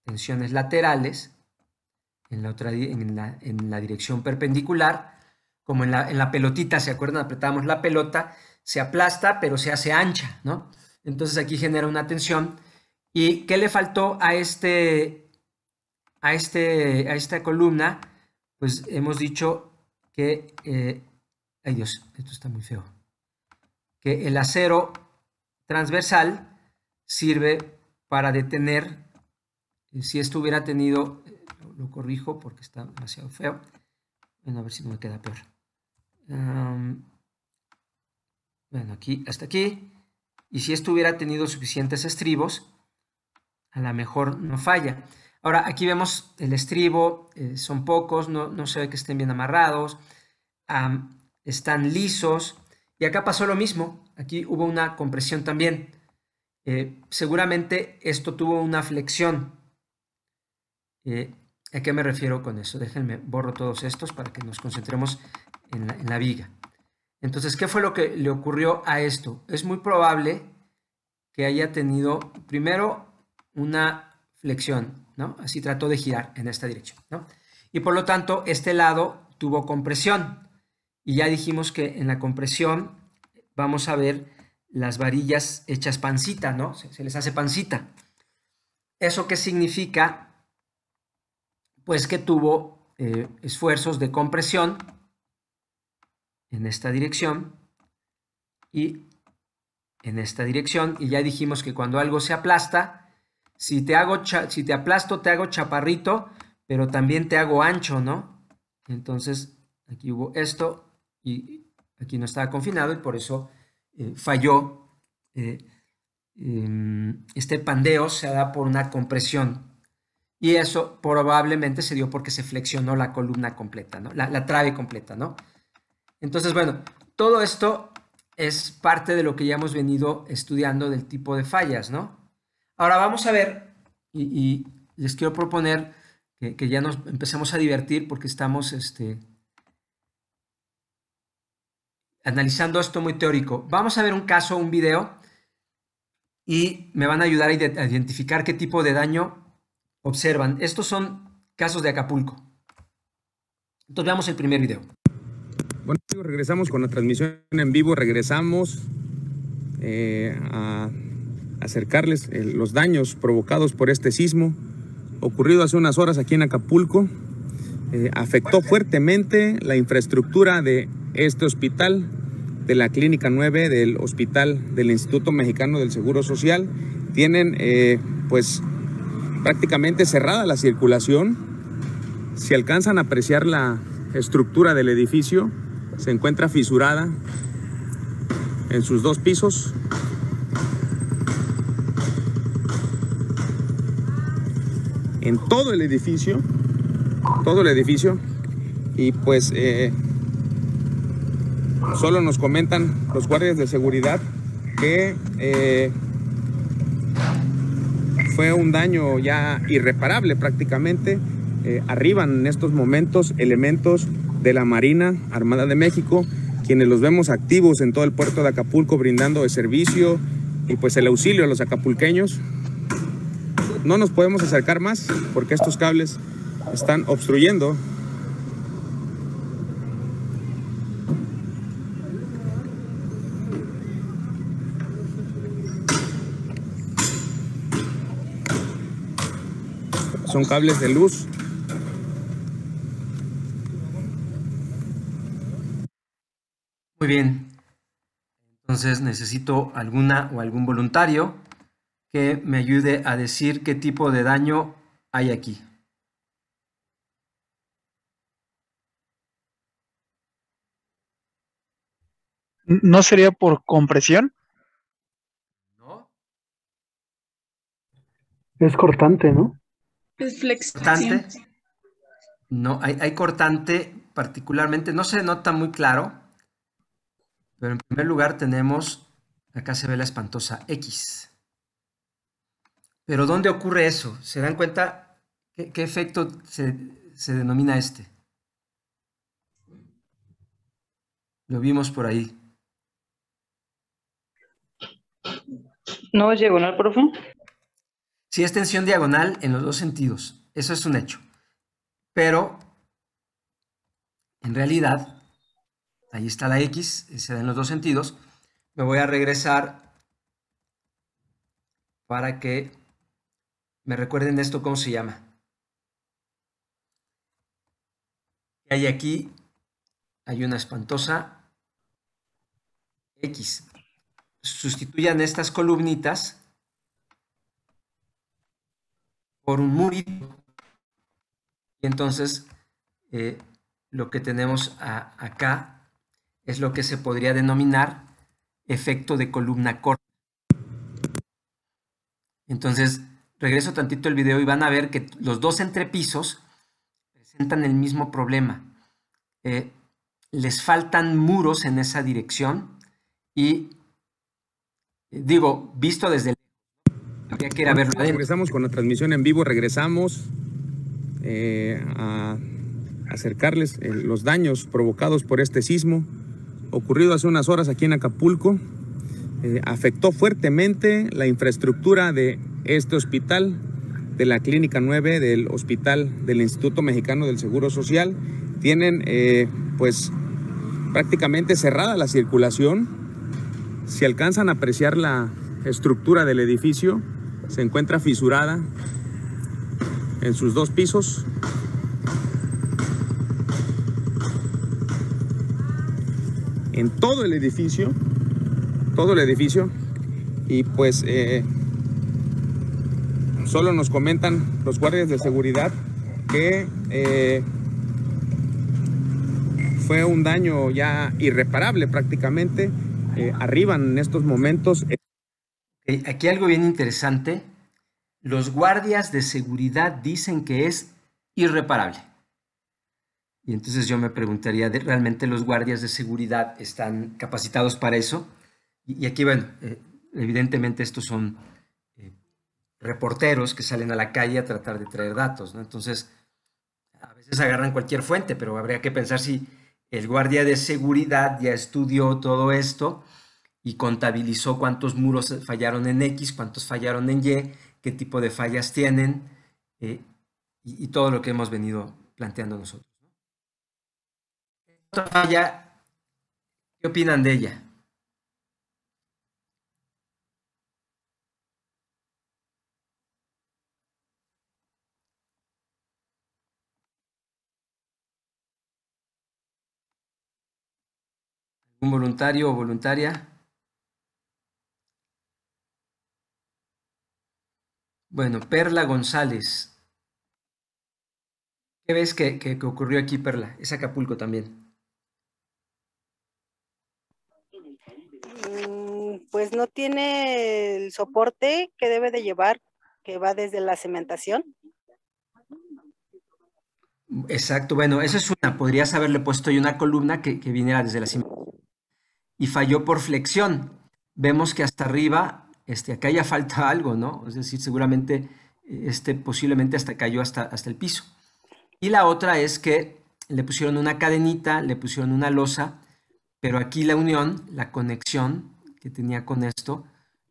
tensiones laterales, en la, otra, en la, dirección perpendicular, como en la, en la pelotita, ¿se acuerdan? Apretamos la pelota, se aplasta, pero se hace ancha, ¿no? Entonces aquí genera una tensión. ¿Y qué le faltó a este a, este, a esta columna, pues hemos dicho que, eh, ay Dios, esto está muy feo, que el acero transversal sirve para detener, eh, si esto hubiera tenido, eh, lo, corrijo porque está demasiado feo, bueno, a ver si me queda peor. bueno, aquí, hasta aquí, y si esto hubiera tenido suficientes estribos, a lo mejor no falla. Ahora, aquí vemos el estribo, eh, son pocos, no, no, se ve que estén bien amarrados, están lisos, y acá pasó lo mismo, aquí hubo una compresión también. Eh, seguramente esto tuvo una flexión. Eh, ¿A qué me refiero con eso? Déjenme, borro todos estos para que nos concentremos en en la viga. Entonces, ¿qué fue lo que le ocurrió a esto? Es muy probable que haya tenido primero una flexión, ¿no? Así trató de girar en esta dirección, ¿no? Y por lo tanto, este lado tuvo compresión. Y ya dijimos que en la compresión vamos a ver las varillas hechas pancita, ¿no? Se, les hace pancita. ¿Eso qué significa? Pues que tuvo eh, esfuerzos de compresión en esta dirección y en esta dirección. Y ya dijimos que cuando algo se aplasta, si te hago, si te aplasto, te hago chaparrito, pero también te hago ancho, ¿no? Entonces, aquí hubo esto y aquí no estaba confinado y por eso eh, falló. Eh, em, este pandeo se da por una compresión. Y eso probablemente se dio porque se flexionó la columna completa, ¿no? La, la trave completa, ¿no? Entonces, bueno, todo esto es parte de lo que ya hemos venido estudiando del tipo de fallas, ¿no? Ahora vamos a ver, y, les quiero proponer que, ya nos empecemos a divertir porque estamos este, analizando esto muy teórico. Vamos a ver un caso, un video, y me van a ayudar a identificar qué tipo de daño observan. Estos son casos de Acapulco. Entonces veamos el primer video. Bueno amigos, regresamos con la transmisión en vivo, regresamos eh, a acercarles eh, los daños provocados por este sismo ocurrido hace unas horas aquí en Acapulco. Eh, afectó fuertemente la infraestructura de este hospital, de la Clínica 9, del hospital del Instituto Mexicano del Seguro Social. Tienen eh, pues prácticamente cerrada la circulación. Si alcanzan a apreciar la estructura del edificio, se encuentra fisurada en sus dos pisos en todo el edificio, todo el edificio, y pues eh, solo nos comentan los guardias de seguridad que eh, fue un daño ya irreparable prácticamente. Eh, arriban en estos momentos elementos de la Marina Armada de México, quienes los vemos activos en todo el puerto de Acapulco brindando el servicio y pues el auxilio a los acapulqueños. No nos podemos acercar más porque estos cables están obstruyendo son cables de luz. Muy bien. Entonces necesito alguna o algún voluntario que me ayude a decir qué tipo de daño hay aquí. ¿No sería por compresión? No. Es cortante, ¿no? Es flexible. No, hay, hay, cortante particularmente, no se nota muy claro, pero en primer lugar tenemos, acá se ve la espantosa X. Pero ¿dónde ocurre eso? ¿Se dan cuenta qué, efecto se, se denomina este? Lo vimos por ahí. ¿No es diagonal, profundo. Sí, es tensión diagonal en los dos sentidos. Eso es un hecho. Pero, en realidad, ahí está la X, se da en los dos sentidos. Me voy a regresar para que me recuerden esto, ¿cómo se llama? Y hay aquí? Hay una espantosa X. Sustituyan estas columnitas por un murito. Y entonces eh, lo que tenemos acá es lo que se podría denominar efecto de columna corta. Entonces, regreso tantito el video y van a ver que los dos entrepisos presentan el mismo problema. Eh, les faltan muros en esa dirección y, digo, visto desde el... que ir a verlo. Regresamos con la transmisión en vivo, regresamos eh, a acercarles eh, los daños provocados por este sismo ocurrido hace unas horas aquí en Acapulco. Eh, afectó fuertemente la infraestructura de este hospital, de la Clínica 9, del hospital del Instituto Mexicano del Seguro Social. Tienen eh, pues prácticamente cerrada la circulación. Si alcanzan a apreciar la estructura del edificio, se encuentra fisurada en sus dos pisos. En todo el edificio todo el edificio y pues eh, solo nos comentan los guardias de seguridad que eh, fue un daño ya irreparable prácticamente. Eh, arriban en estos momentos. Aquí algo bien interesante. Los guardias de seguridad dicen que es irreparable. Y entonces yo me preguntaría, ¿realmente los guardias de seguridad están capacitados para eso? Y, aquí, bueno, eh, evidentemente estos son eh, reporteros que salen a la calle a tratar de traer datos, ¿no? Entonces, a veces agarran cualquier fuente, pero habría que pensar si el guardia de seguridad ya estudió todo esto y contabilizó cuántos muros fallaron en X, cuántos fallaron en Y, qué tipo de fallas tienen eh, y, y, todo lo que hemos venido planteando nosotros. Otra falla, ¿qué opinan de ella? un voluntario o voluntaria. Bueno, Perla González. ¿Qué ves que, ocurrió aquí, Perla? Es Acapulco también. Mm, pues no tiene el soporte que debe de llevar, que va desde la cementación. Exacto, bueno, eso es una. Podrías haberle puesto una columna que, que viniera desde la cimentación y falló por flexión. Vemos que hasta arriba, este, acá ya falta [LAUGHS] algo, ¿no? Es decir, seguramente, eh, este posiblemente hasta cayó hasta, hasta el piso. Y la otra es que le pusieron una cadenita, le pusieron una losa, pero aquí la unión, la conexión que tenía con esto,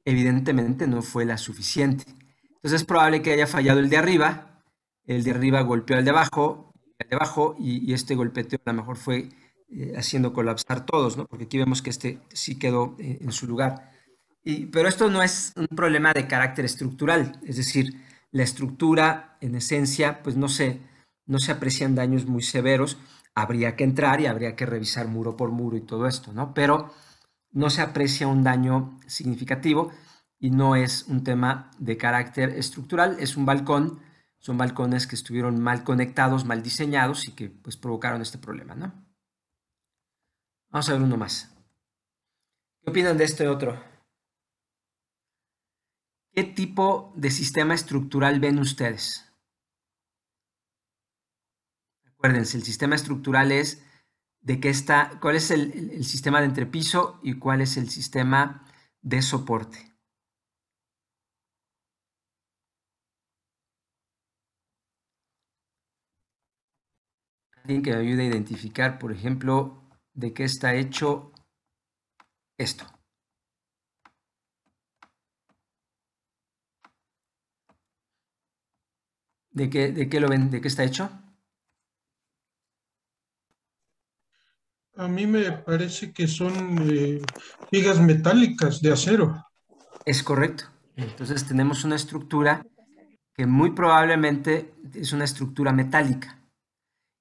evidentemente no fue la suficiente. Entonces es probable que haya fallado el de arriba, el de arriba golpeó al de abajo, y, y este golpeteo a lo mejor fue eh, haciendo colapsar todos, ¿no? Porque aquí vemos que este sí quedó eh, en su lugar. Y, pero esto no es un problema de carácter estructural, es decir, la estructura en esencia pues no se, no se aprecian daños muy severos, habría que entrar y habría que revisar muro por muro y todo esto, ¿no? Pero no se aprecia un daño significativo y no es un tema de carácter estructural, es un balcón, son balcones que estuvieron mal conectados, mal diseñados y que pues provocaron este problema, ¿no? Vamos a ver uno más. ¿Qué opinan de este otro? ¿Qué tipo de sistema estructural ven ustedes? Acuérdense, el sistema estructural es de qué está, cuál es el, sistema de entrepiso y cuál es el sistema de soporte. alguien que me ayude a identificar, por ejemplo, de qué está hecho esto. ¿De qué, de qué lo ven? ¿De qué está hecho? A mí me parece que son vigas eh, metálicas de acero. Es correcto. Entonces tenemos una estructura que muy probablemente es una estructura metálica.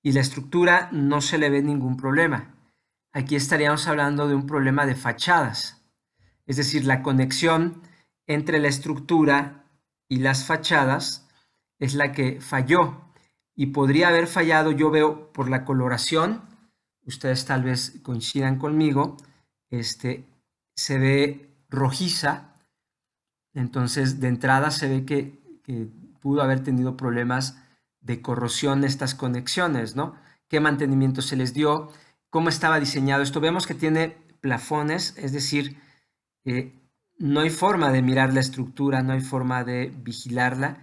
Y la estructura no se le ve ningún problema aquí estaríamos hablando de un problema de fachadas, es decir, la conexión entre la estructura y las fachadas es la que falló y podría haber fallado, yo veo por la coloración, ustedes tal vez coincidan conmigo, este, se ve rojiza, entonces de entrada se ve que, pudo haber tenido problemas de corrosión estas conexiones, ¿no? ¿Qué mantenimiento se les dio? cómo estaba diseñado esto. Vemos que tiene plafones, es decir, eh, no hay forma de mirar la estructura, no hay forma de vigilarla.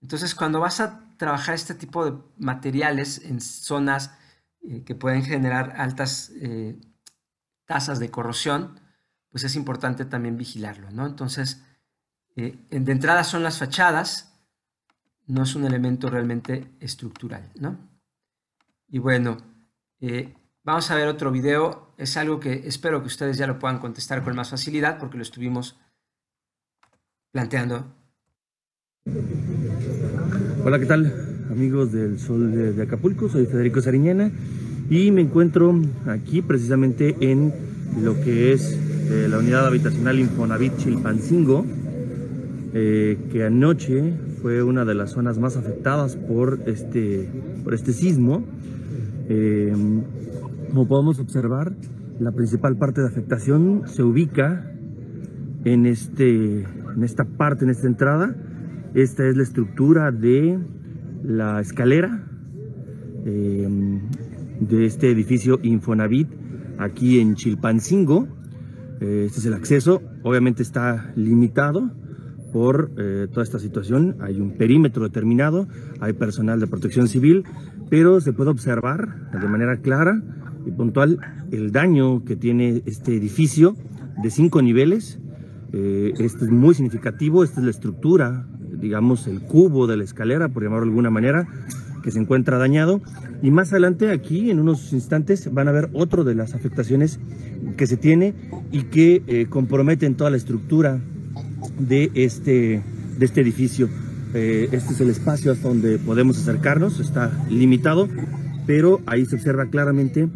Entonces, cuando vas a trabajar este tipo de materiales en zonas eh, que pueden generar altas eh, tasas de corrosión, pues es importante también vigilarlo, ¿no? Entonces, de entrada son las fachadas, no es un elemento realmente estructural, ¿no? Y bueno, Vamos a ver otro video. Es algo que espero que ustedes ya lo puedan contestar con más facilidad porque lo estuvimos planteando. Hola, ¿qué tal? Amigos del Sol de, Acapulco, soy Federico sariñena y me encuentro aquí precisamente en lo que es eh, la unidad habitacional Infonavit Chilpancingo, eh, que anoche fue una de las zonas más afectadas por este, por este sismo. Eh, como podemos observar, la principal parte de afectación se ubica en, este, en esta parte, en esta entrada. Esta es la estructura de la escalera eh, de este edificio Infonavit aquí en Chilpancingo. Eh, este es el acceso, obviamente está limitado por eh, toda esta situación. Hay un perímetro determinado, hay personal de protección civil, pero se puede observar de manera clara puntual el daño que tiene este edificio de cinco niveles. Eh, este es muy significativo, esta es la estructura, digamos, el cubo de la escalera, por llamarlo de alguna manera, que se encuentra dañado. Y más adelante, aquí, en unos instantes, van a ver otro de las afectaciones que se tiene y que eh, comprometen toda la estructura de este, de este edificio. Eh, este es el espacio hasta donde podemos acercarnos, está limitado, pero ahí se observa claramente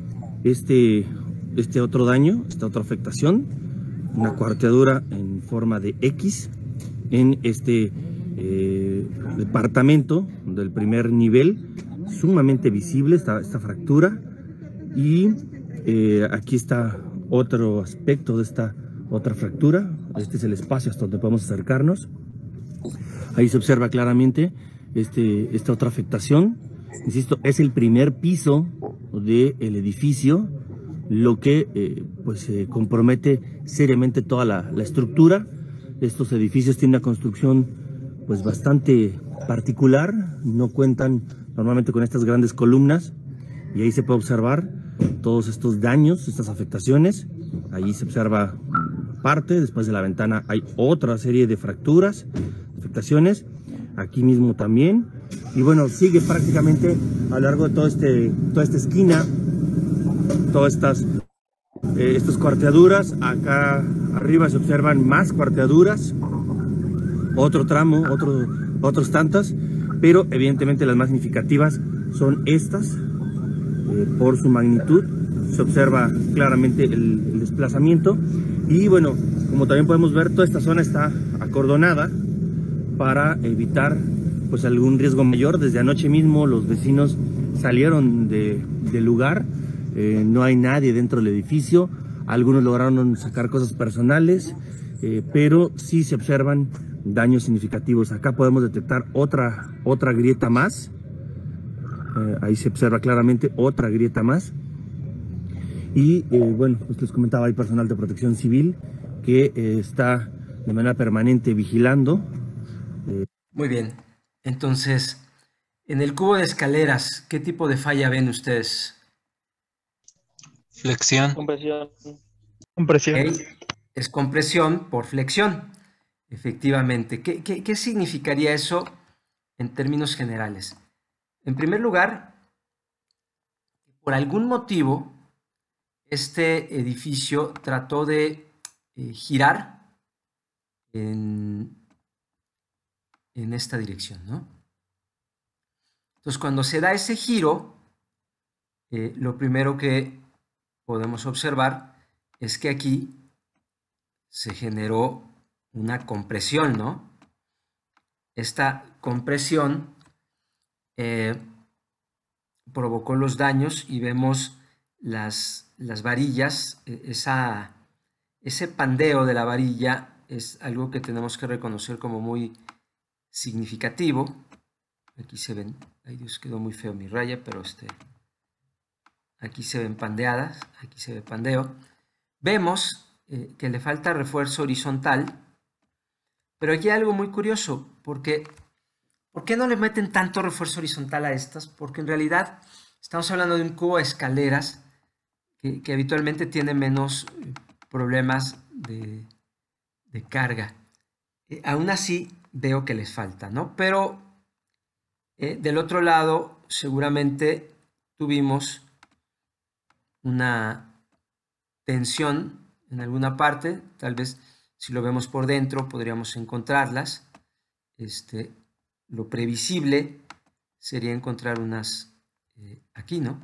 este, este otro daño, esta otra afectación, una cuarteadura en forma de X en este eh, departamento del primer nivel, sumamente visible esta, esta fractura y eh, aquí está otro aspecto de esta otra fractura, este es el espacio hasta donde podemos acercarnos, ahí se observa claramente este, esta otra afectación Insisto, es el primer piso del el edificio, lo que eh, pues eh, compromete seriamente toda la, la, estructura. Estos edificios tienen una construcción pues bastante particular, no cuentan normalmente con estas grandes columnas y ahí se puede observar todos estos daños, estas afectaciones. ahí se observa parte, después de la ventana hay otra serie de fracturas, afectaciones. Aquí mismo también y bueno, sigue prácticamente a lo largo de todo este, toda esta esquina, todas estas, eh, cuarteaduras. Acá arriba se observan más cuarteaduras, otro tramo, otros otros tantas, pero evidentemente las más significativas son estas, eh, por su magnitud. Se observa claramente el, el desplazamiento y bueno, como también podemos ver, toda esta zona está acordonada para evitar pues algún riesgo mayor. Desde anoche mismo los vecinos salieron del lugar, eh, no hay nadie dentro del edificio, algunos lograron sacar cosas personales, eh, pero sí se observan daños significativos. Acá podemos detectar otra, otra grieta más, eh, ahí se observa claramente otra grieta más. Y bueno, ustedes les comentaba, hay personal de protección civil que está de manera permanente vigilando. Muy bien, entonces, en el cubo de escaleras, ¿qué tipo de falla ven ustedes? Flexión. Compresión. Compresión. Es compresión por flexión, efectivamente. ¿Qué, significaría eso en términos generales? En primer lugar, por algún motivo, este edificio trató de eh, girar en en esta dirección, ¿no? Entonces, cuando se da ese giro, eh, lo primero que podemos observar es que aquí se generó una compresión, ¿no? Esta compresión eh, provocó los daños y vemos las, las varillas, e, esa, ese pandeo de la varilla es algo que tenemos que reconocer como muy significativo. Aquí se ven, ay Dios, quedó muy feo mi raya, pero este, aquí se ven pandeadas, aquí se ve pandeo. Vemos eh, que le falta refuerzo horizontal, pero aquí hay algo muy curioso, porque ¿por qué no le meten tanto refuerzo horizontal a estas? Porque en realidad estamos hablando de un cubo de escaleras que, habitualmente tiene menos eh, problemas de, carga. Eh, aún así, veo que les falta, ¿no? Pero eh, del otro lado, seguramente tuvimos una tensión en alguna parte, tal vez si lo vemos por dentro podríamos encontrarlas. Este, lo previsible sería encontrar unas eh, aquí, ¿no?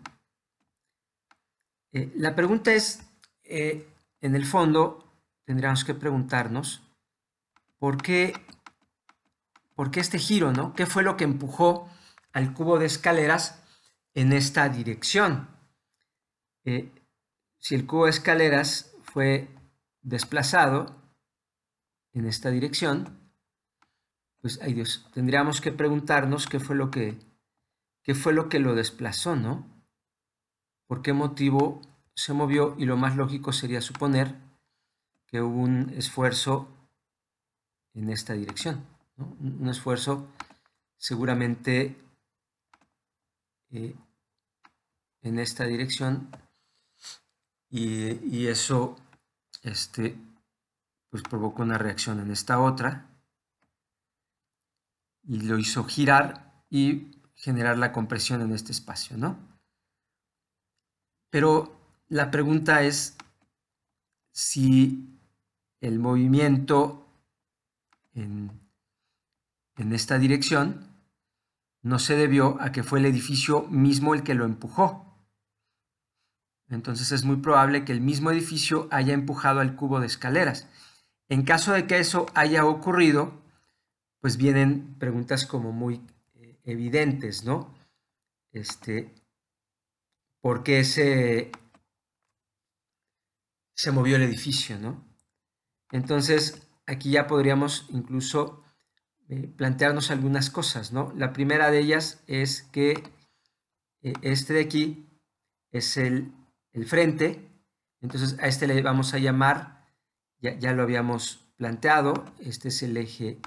Eh, la pregunta es, en el fondo, tendríamos que preguntarnos por qué ¿Por qué este giro, no? ¿Qué fue lo que empujó al cubo de escaleras en esta dirección? Eh, si el cubo de escaleras fue desplazado en esta dirección, pues, ay Dios, tendríamos que preguntarnos qué fue lo que, qué fue lo, que lo desplazó, ¿no? ¿Por qué motivo se movió? Y lo más lógico sería suponer que hubo un esfuerzo en esta dirección un esfuerzo seguramente eh, en esta dirección y, eso este, pues una reacción en esta otra y lo hizo girar y generar la compresión en este espacio, ¿no? Pero la pregunta es si el movimiento en en esta dirección no se debió a que fue el edificio mismo el que lo empujó. Entonces es muy probable que el mismo edificio haya empujado al cubo de escaleras. En caso de que eso haya ocurrido, pues vienen preguntas como muy eh, evidentes, ¿no? Este, ¿Por qué se, se movió el edificio, ¿no? Entonces, aquí ya podríamos incluso eh, plantearnos algunas cosas, ¿no? La primera de ellas es que eh, este de aquí es el, frente, entonces a este le vamos a llamar, ya, ya lo habíamos planteado, este es el eje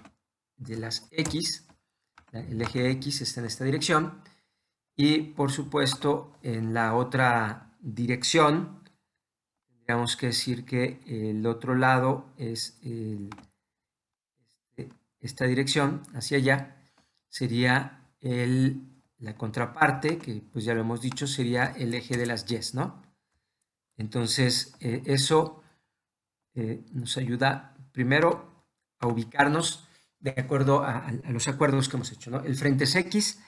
de las X, el eje X está en esta dirección, y por supuesto en la otra dirección, tenemos que decir que el otro lado es el esta dirección hacia allá sería la contraparte, que pues ya lo hemos dicho, sería el eje de las yes, ¿no? Entonces, eh, eso eh, nos ayuda primero a ubicarnos de acuerdo a, los acuerdos que hemos hecho, El frente es X,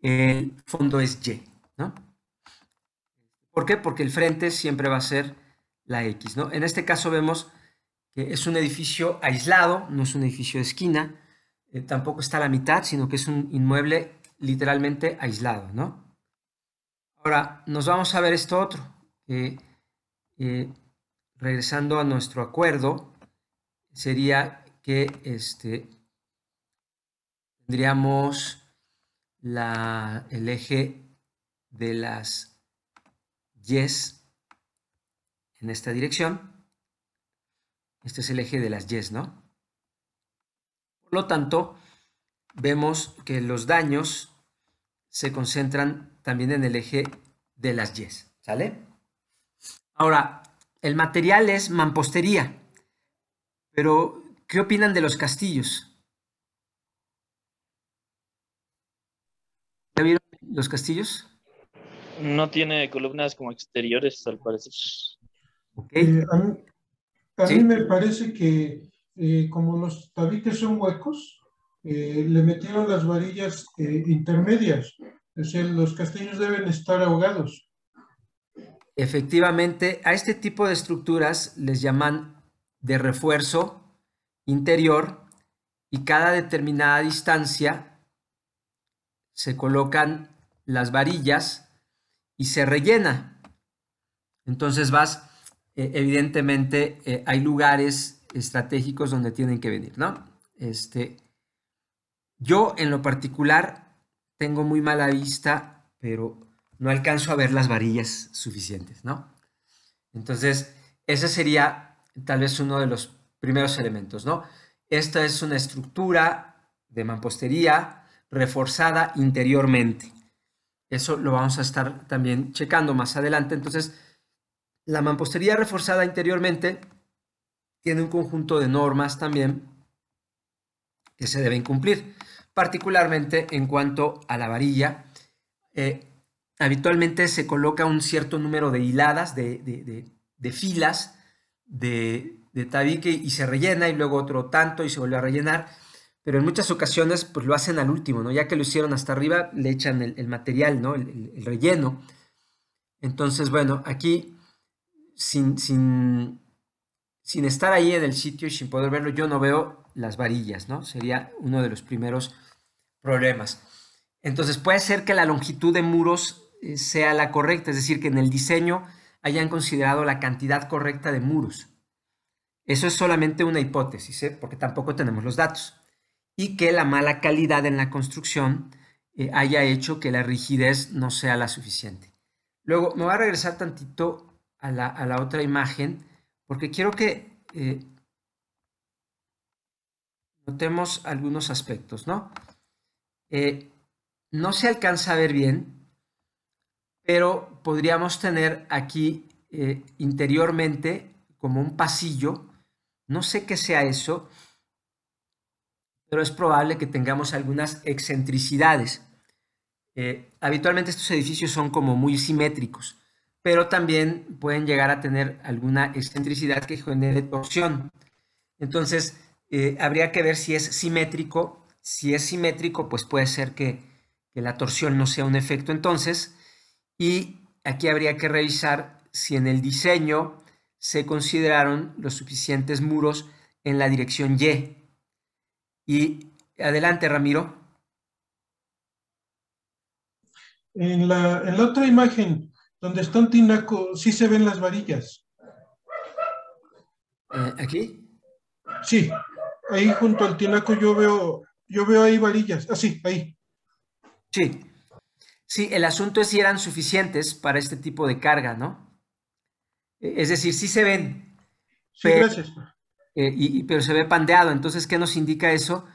el fondo es Y, ¿no? ¿Por qué? Porque el frente siempre va a ser la X, ¿no? En este caso vemos que es un edificio aislado, no es un edificio de esquina, eh, tampoco está a la mitad, sino que es un inmueble literalmente aislado, ¿no? Ahora, nos vamos a ver esto otro, que eh, regresando a nuestro acuerdo, sería que este, tendríamos el eje de las yes en esta dirección. Este es el eje de las yes, ¿no? Por lo tanto, vemos que los daños se concentran también en el eje de las yes, ¿sale? Ahora, el material es mampostería, pero ¿qué opinan de los castillos? ¿Ya vieron los castillos? No tiene columnas como exteriores, al parecer. Eh, a, mí, me parece que eh, como los tabiques son huecos, eh, le metieron las varillas eh, intermedias. Es los castillos deben estar ahogados. Efectivamente, a este tipo de estructuras les llaman de refuerzo interior y cada determinada distancia se colocan las varillas y se rellena. Entonces vas, evidentemente, hay lugares estratégicos donde tienen que venir, ¿no? Este, yo en lo particular tengo muy mala vista, pero no alcanzo a ver las varillas suficientes, ¿no? Entonces, ese sería tal vez uno de los primeros elementos, ¿no? Esta es una estructura de mampostería reforzada interiormente. Eso lo vamos a estar también checando más adelante. Entonces, la mampostería reforzada interiormente tiene un conjunto de normas también que se deben cumplir, particularmente en cuanto a la varilla. Eh, habitualmente se coloca un cierto número de hiladas, de, filas de, tabique y se rellena y luego otro tanto y se vuelve a rellenar, pero en muchas ocasiones pues lo hacen al último, ¿no? Ya que lo hicieron hasta arriba, le echan el, material, ¿no? El, el, relleno. Entonces, bueno, aquí sin, sin sin estar ahí en el sitio y sin poder verlo, yo no veo las varillas, ¿no? Sería uno de los primeros problemas. Entonces puede ser que la longitud de muros eh, sea la correcta, es decir, que en el diseño hayan considerado la cantidad correcta de muros. Eso es solamente una hipótesis, ¿eh? porque tampoco tenemos los datos. Y que la mala calidad en la construcción eh, haya hecho que la rigidez no sea la suficiente. Luego me voy a regresar tantito a la, a la otra imagen porque quiero que eh, notemos algunos aspectos, ¿no? Eh, no se alcanza a ver bien, pero podríamos tener aquí eh, interiormente como un pasillo, no sé qué sea eso, pero es probable que tengamos algunas excentricidades. habitualmente estos edificios son como muy simétricos pero también pueden llegar a tener alguna excentricidad que genere torsión. Entonces, eh, habría que ver si es simétrico. Si es simétrico, pues puede ser que, la torsión no sea un efecto entonces. Y aquí habría que revisar si en el diseño se consideraron los suficientes muros en la dirección Y. Y adelante, Ramiro. en la otra imagen donde está un tinaco, sí se ven las varillas. Eh, ¿Aquí? Sí, ahí junto al tinaco yo veo, yo veo ahí varillas. Así, ah, ahí. Sí. Sí, el asunto es si eran suficientes para este tipo de carga, ¿no? E, es decir, sí se ven. Sí, gracias. Eh, pero se ve pandeado. Entonces, ¿qué nos indica eso?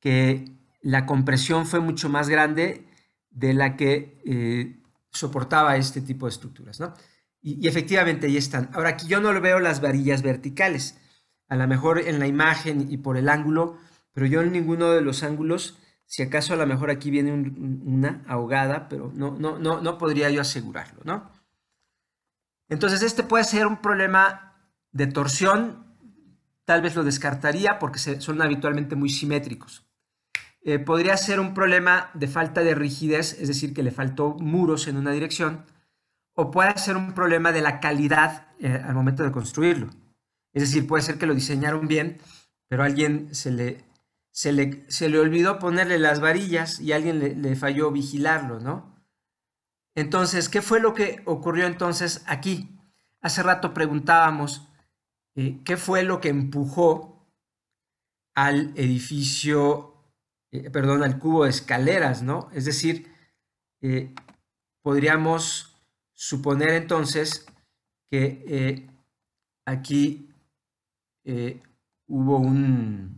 Que la compresión fue mucho más grande de la que eh, soportaba este tipo de estructuras, ¿no? Y, efectivamente ahí están. Ahora aquí yo no veo las varillas verticales, a lo mejor en la imagen y por el ángulo, pero yo en ninguno de los ángulos, si acaso a lo mejor aquí viene una ahogada, pero no, no, no, no podría yo asegurarlo, ¿no? Entonces este puede ser un problema de torsión, tal vez lo descartaría porque son habitualmente muy simétricos. Eh, podría ser un problema de falta de rigidez, es decir, que le faltó muros en una dirección, o puede ser un problema de la calidad eh, al momento de construirlo. Es decir, puede ser que lo diseñaron bien, pero a alguien se le, se le, olvidó ponerle las varillas y alguien le, falló vigilarlo, ¿no? Entonces, ¿qué fue lo que ocurrió entonces aquí? Hace rato preguntábamos eh, qué fue lo que empujó al edificio eh, perdón, al cubo de escaleras, ¿no? Es decir, eh, podríamos suponer entonces que eh, aquí hubo un,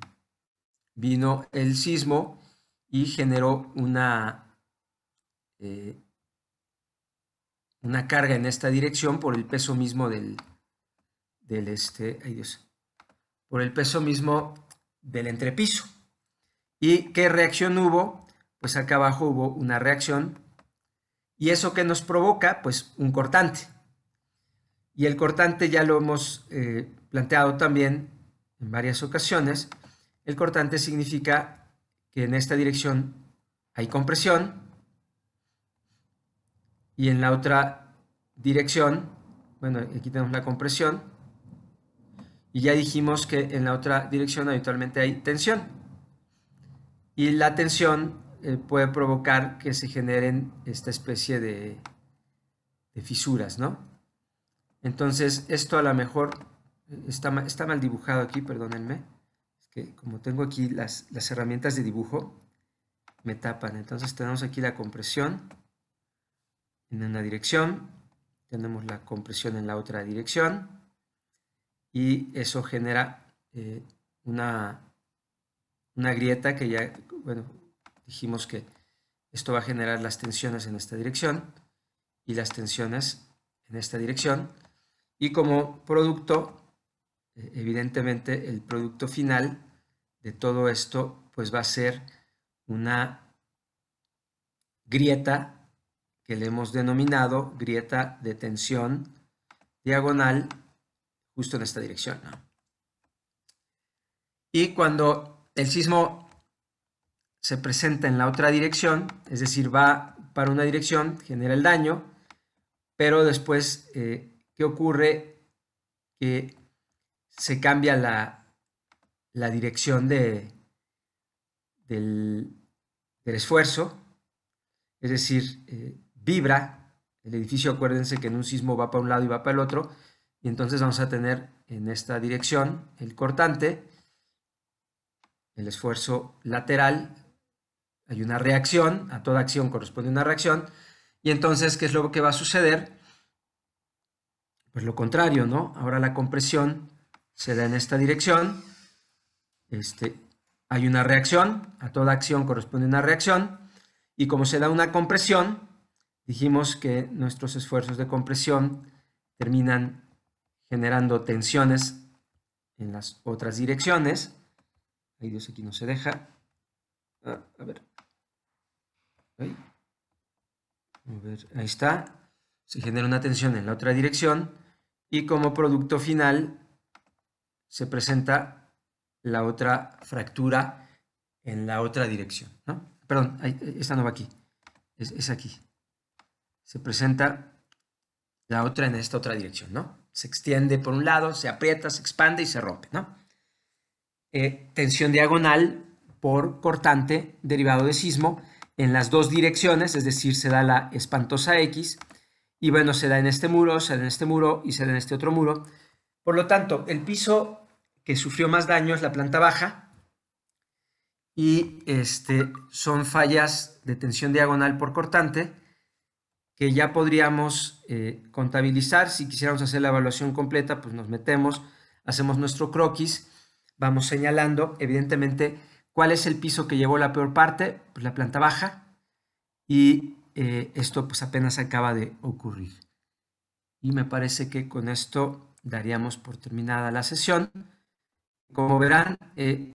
vino el sismo y generó una, una carga en esta dirección por el peso mismo del, del este, ay Dios, por el peso mismo del entrepiso. ¿Y qué reacción hubo? Pues acá abajo hubo una reacción. ¿Y eso qué nos provoca? Pues un cortante. Y el cortante ya lo hemos eh, planteado también en varias ocasiones. El cortante significa que en esta dirección hay compresión y en la otra dirección, bueno, aquí tenemos la compresión y ya dijimos que en la otra dirección habitualmente hay tensión. Y la tensión eh, puede provocar que se generen esta especie de, fisuras, ¿no? Entonces, esto a lo mejor eh, está, está mal dibujado aquí, perdónenme. Es que como tengo aquí las, herramientas de dibujo, me tapan. Entonces tenemos aquí la compresión en una dirección, tenemos la compresión en la otra dirección y eso genera eh, una, una grieta que ya bueno, dijimos que esto va a generar las tensiones en esta dirección y las tensiones en esta dirección. Y como producto, eh, evidentemente, el producto final de todo esto pues va a ser una grieta que le hemos denominado grieta de tensión diagonal justo en esta dirección. Y cuando el sismo se presenta en la otra dirección, es decir, va para una dirección, genera el daño, pero después, eh, ¿qué ocurre? Que se cambia la, la dirección de, del, esfuerzo, es decir, eh, vibra, el edificio acuérdense que en un sismo va para un lado y va para el otro, y entonces vamos a tener en esta dirección el cortante, el esfuerzo lateral hay una reacción, a toda acción corresponde una reacción, y entonces, ¿qué es lo que va a suceder? Pues lo contrario, ¿no? Ahora la compresión se da en esta dirección, este, hay una reacción, a toda acción corresponde una reacción, y como se da una compresión, dijimos que nuestros esfuerzos de compresión terminan generando tensiones en las otras direcciones. Ahí Dios aquí no se deja. Ah, a ver, ahí está. Se genera una tensión en la otra dirección y como producto final se presenta la otra fractura en la otra dirección. Perdón, esta no va aquí, es, aquí. Se presenta la otra en esta otra dirección, ¿no? Se extiende por un lado, se aprieta, se expande y se rompe, eh, tensión diagonal por cortante derivado de sismo en las dos direcciones, es decir, se da la espantosa X, y bueno, se da en este muro, se da en este muro y se da en este otro muro. Por lo tanto, el piso que sufrió más daño es la planta baja y este, son fallas de tensión diagonal por cortante que ya podríamos eh, contabilizar. Si quisiéramos hacer la evaluación completa, pues nos metemos, hacemos nuestro croquis, vamos señalando, evidentemente, ¿Cuál es el piso que llevó la peor parte? Pues la planta baja. Y eh, esto pues apenas acaba de ocurrir. Y me parece que con esto daríamos por terminada la sesión. Como verán, eh,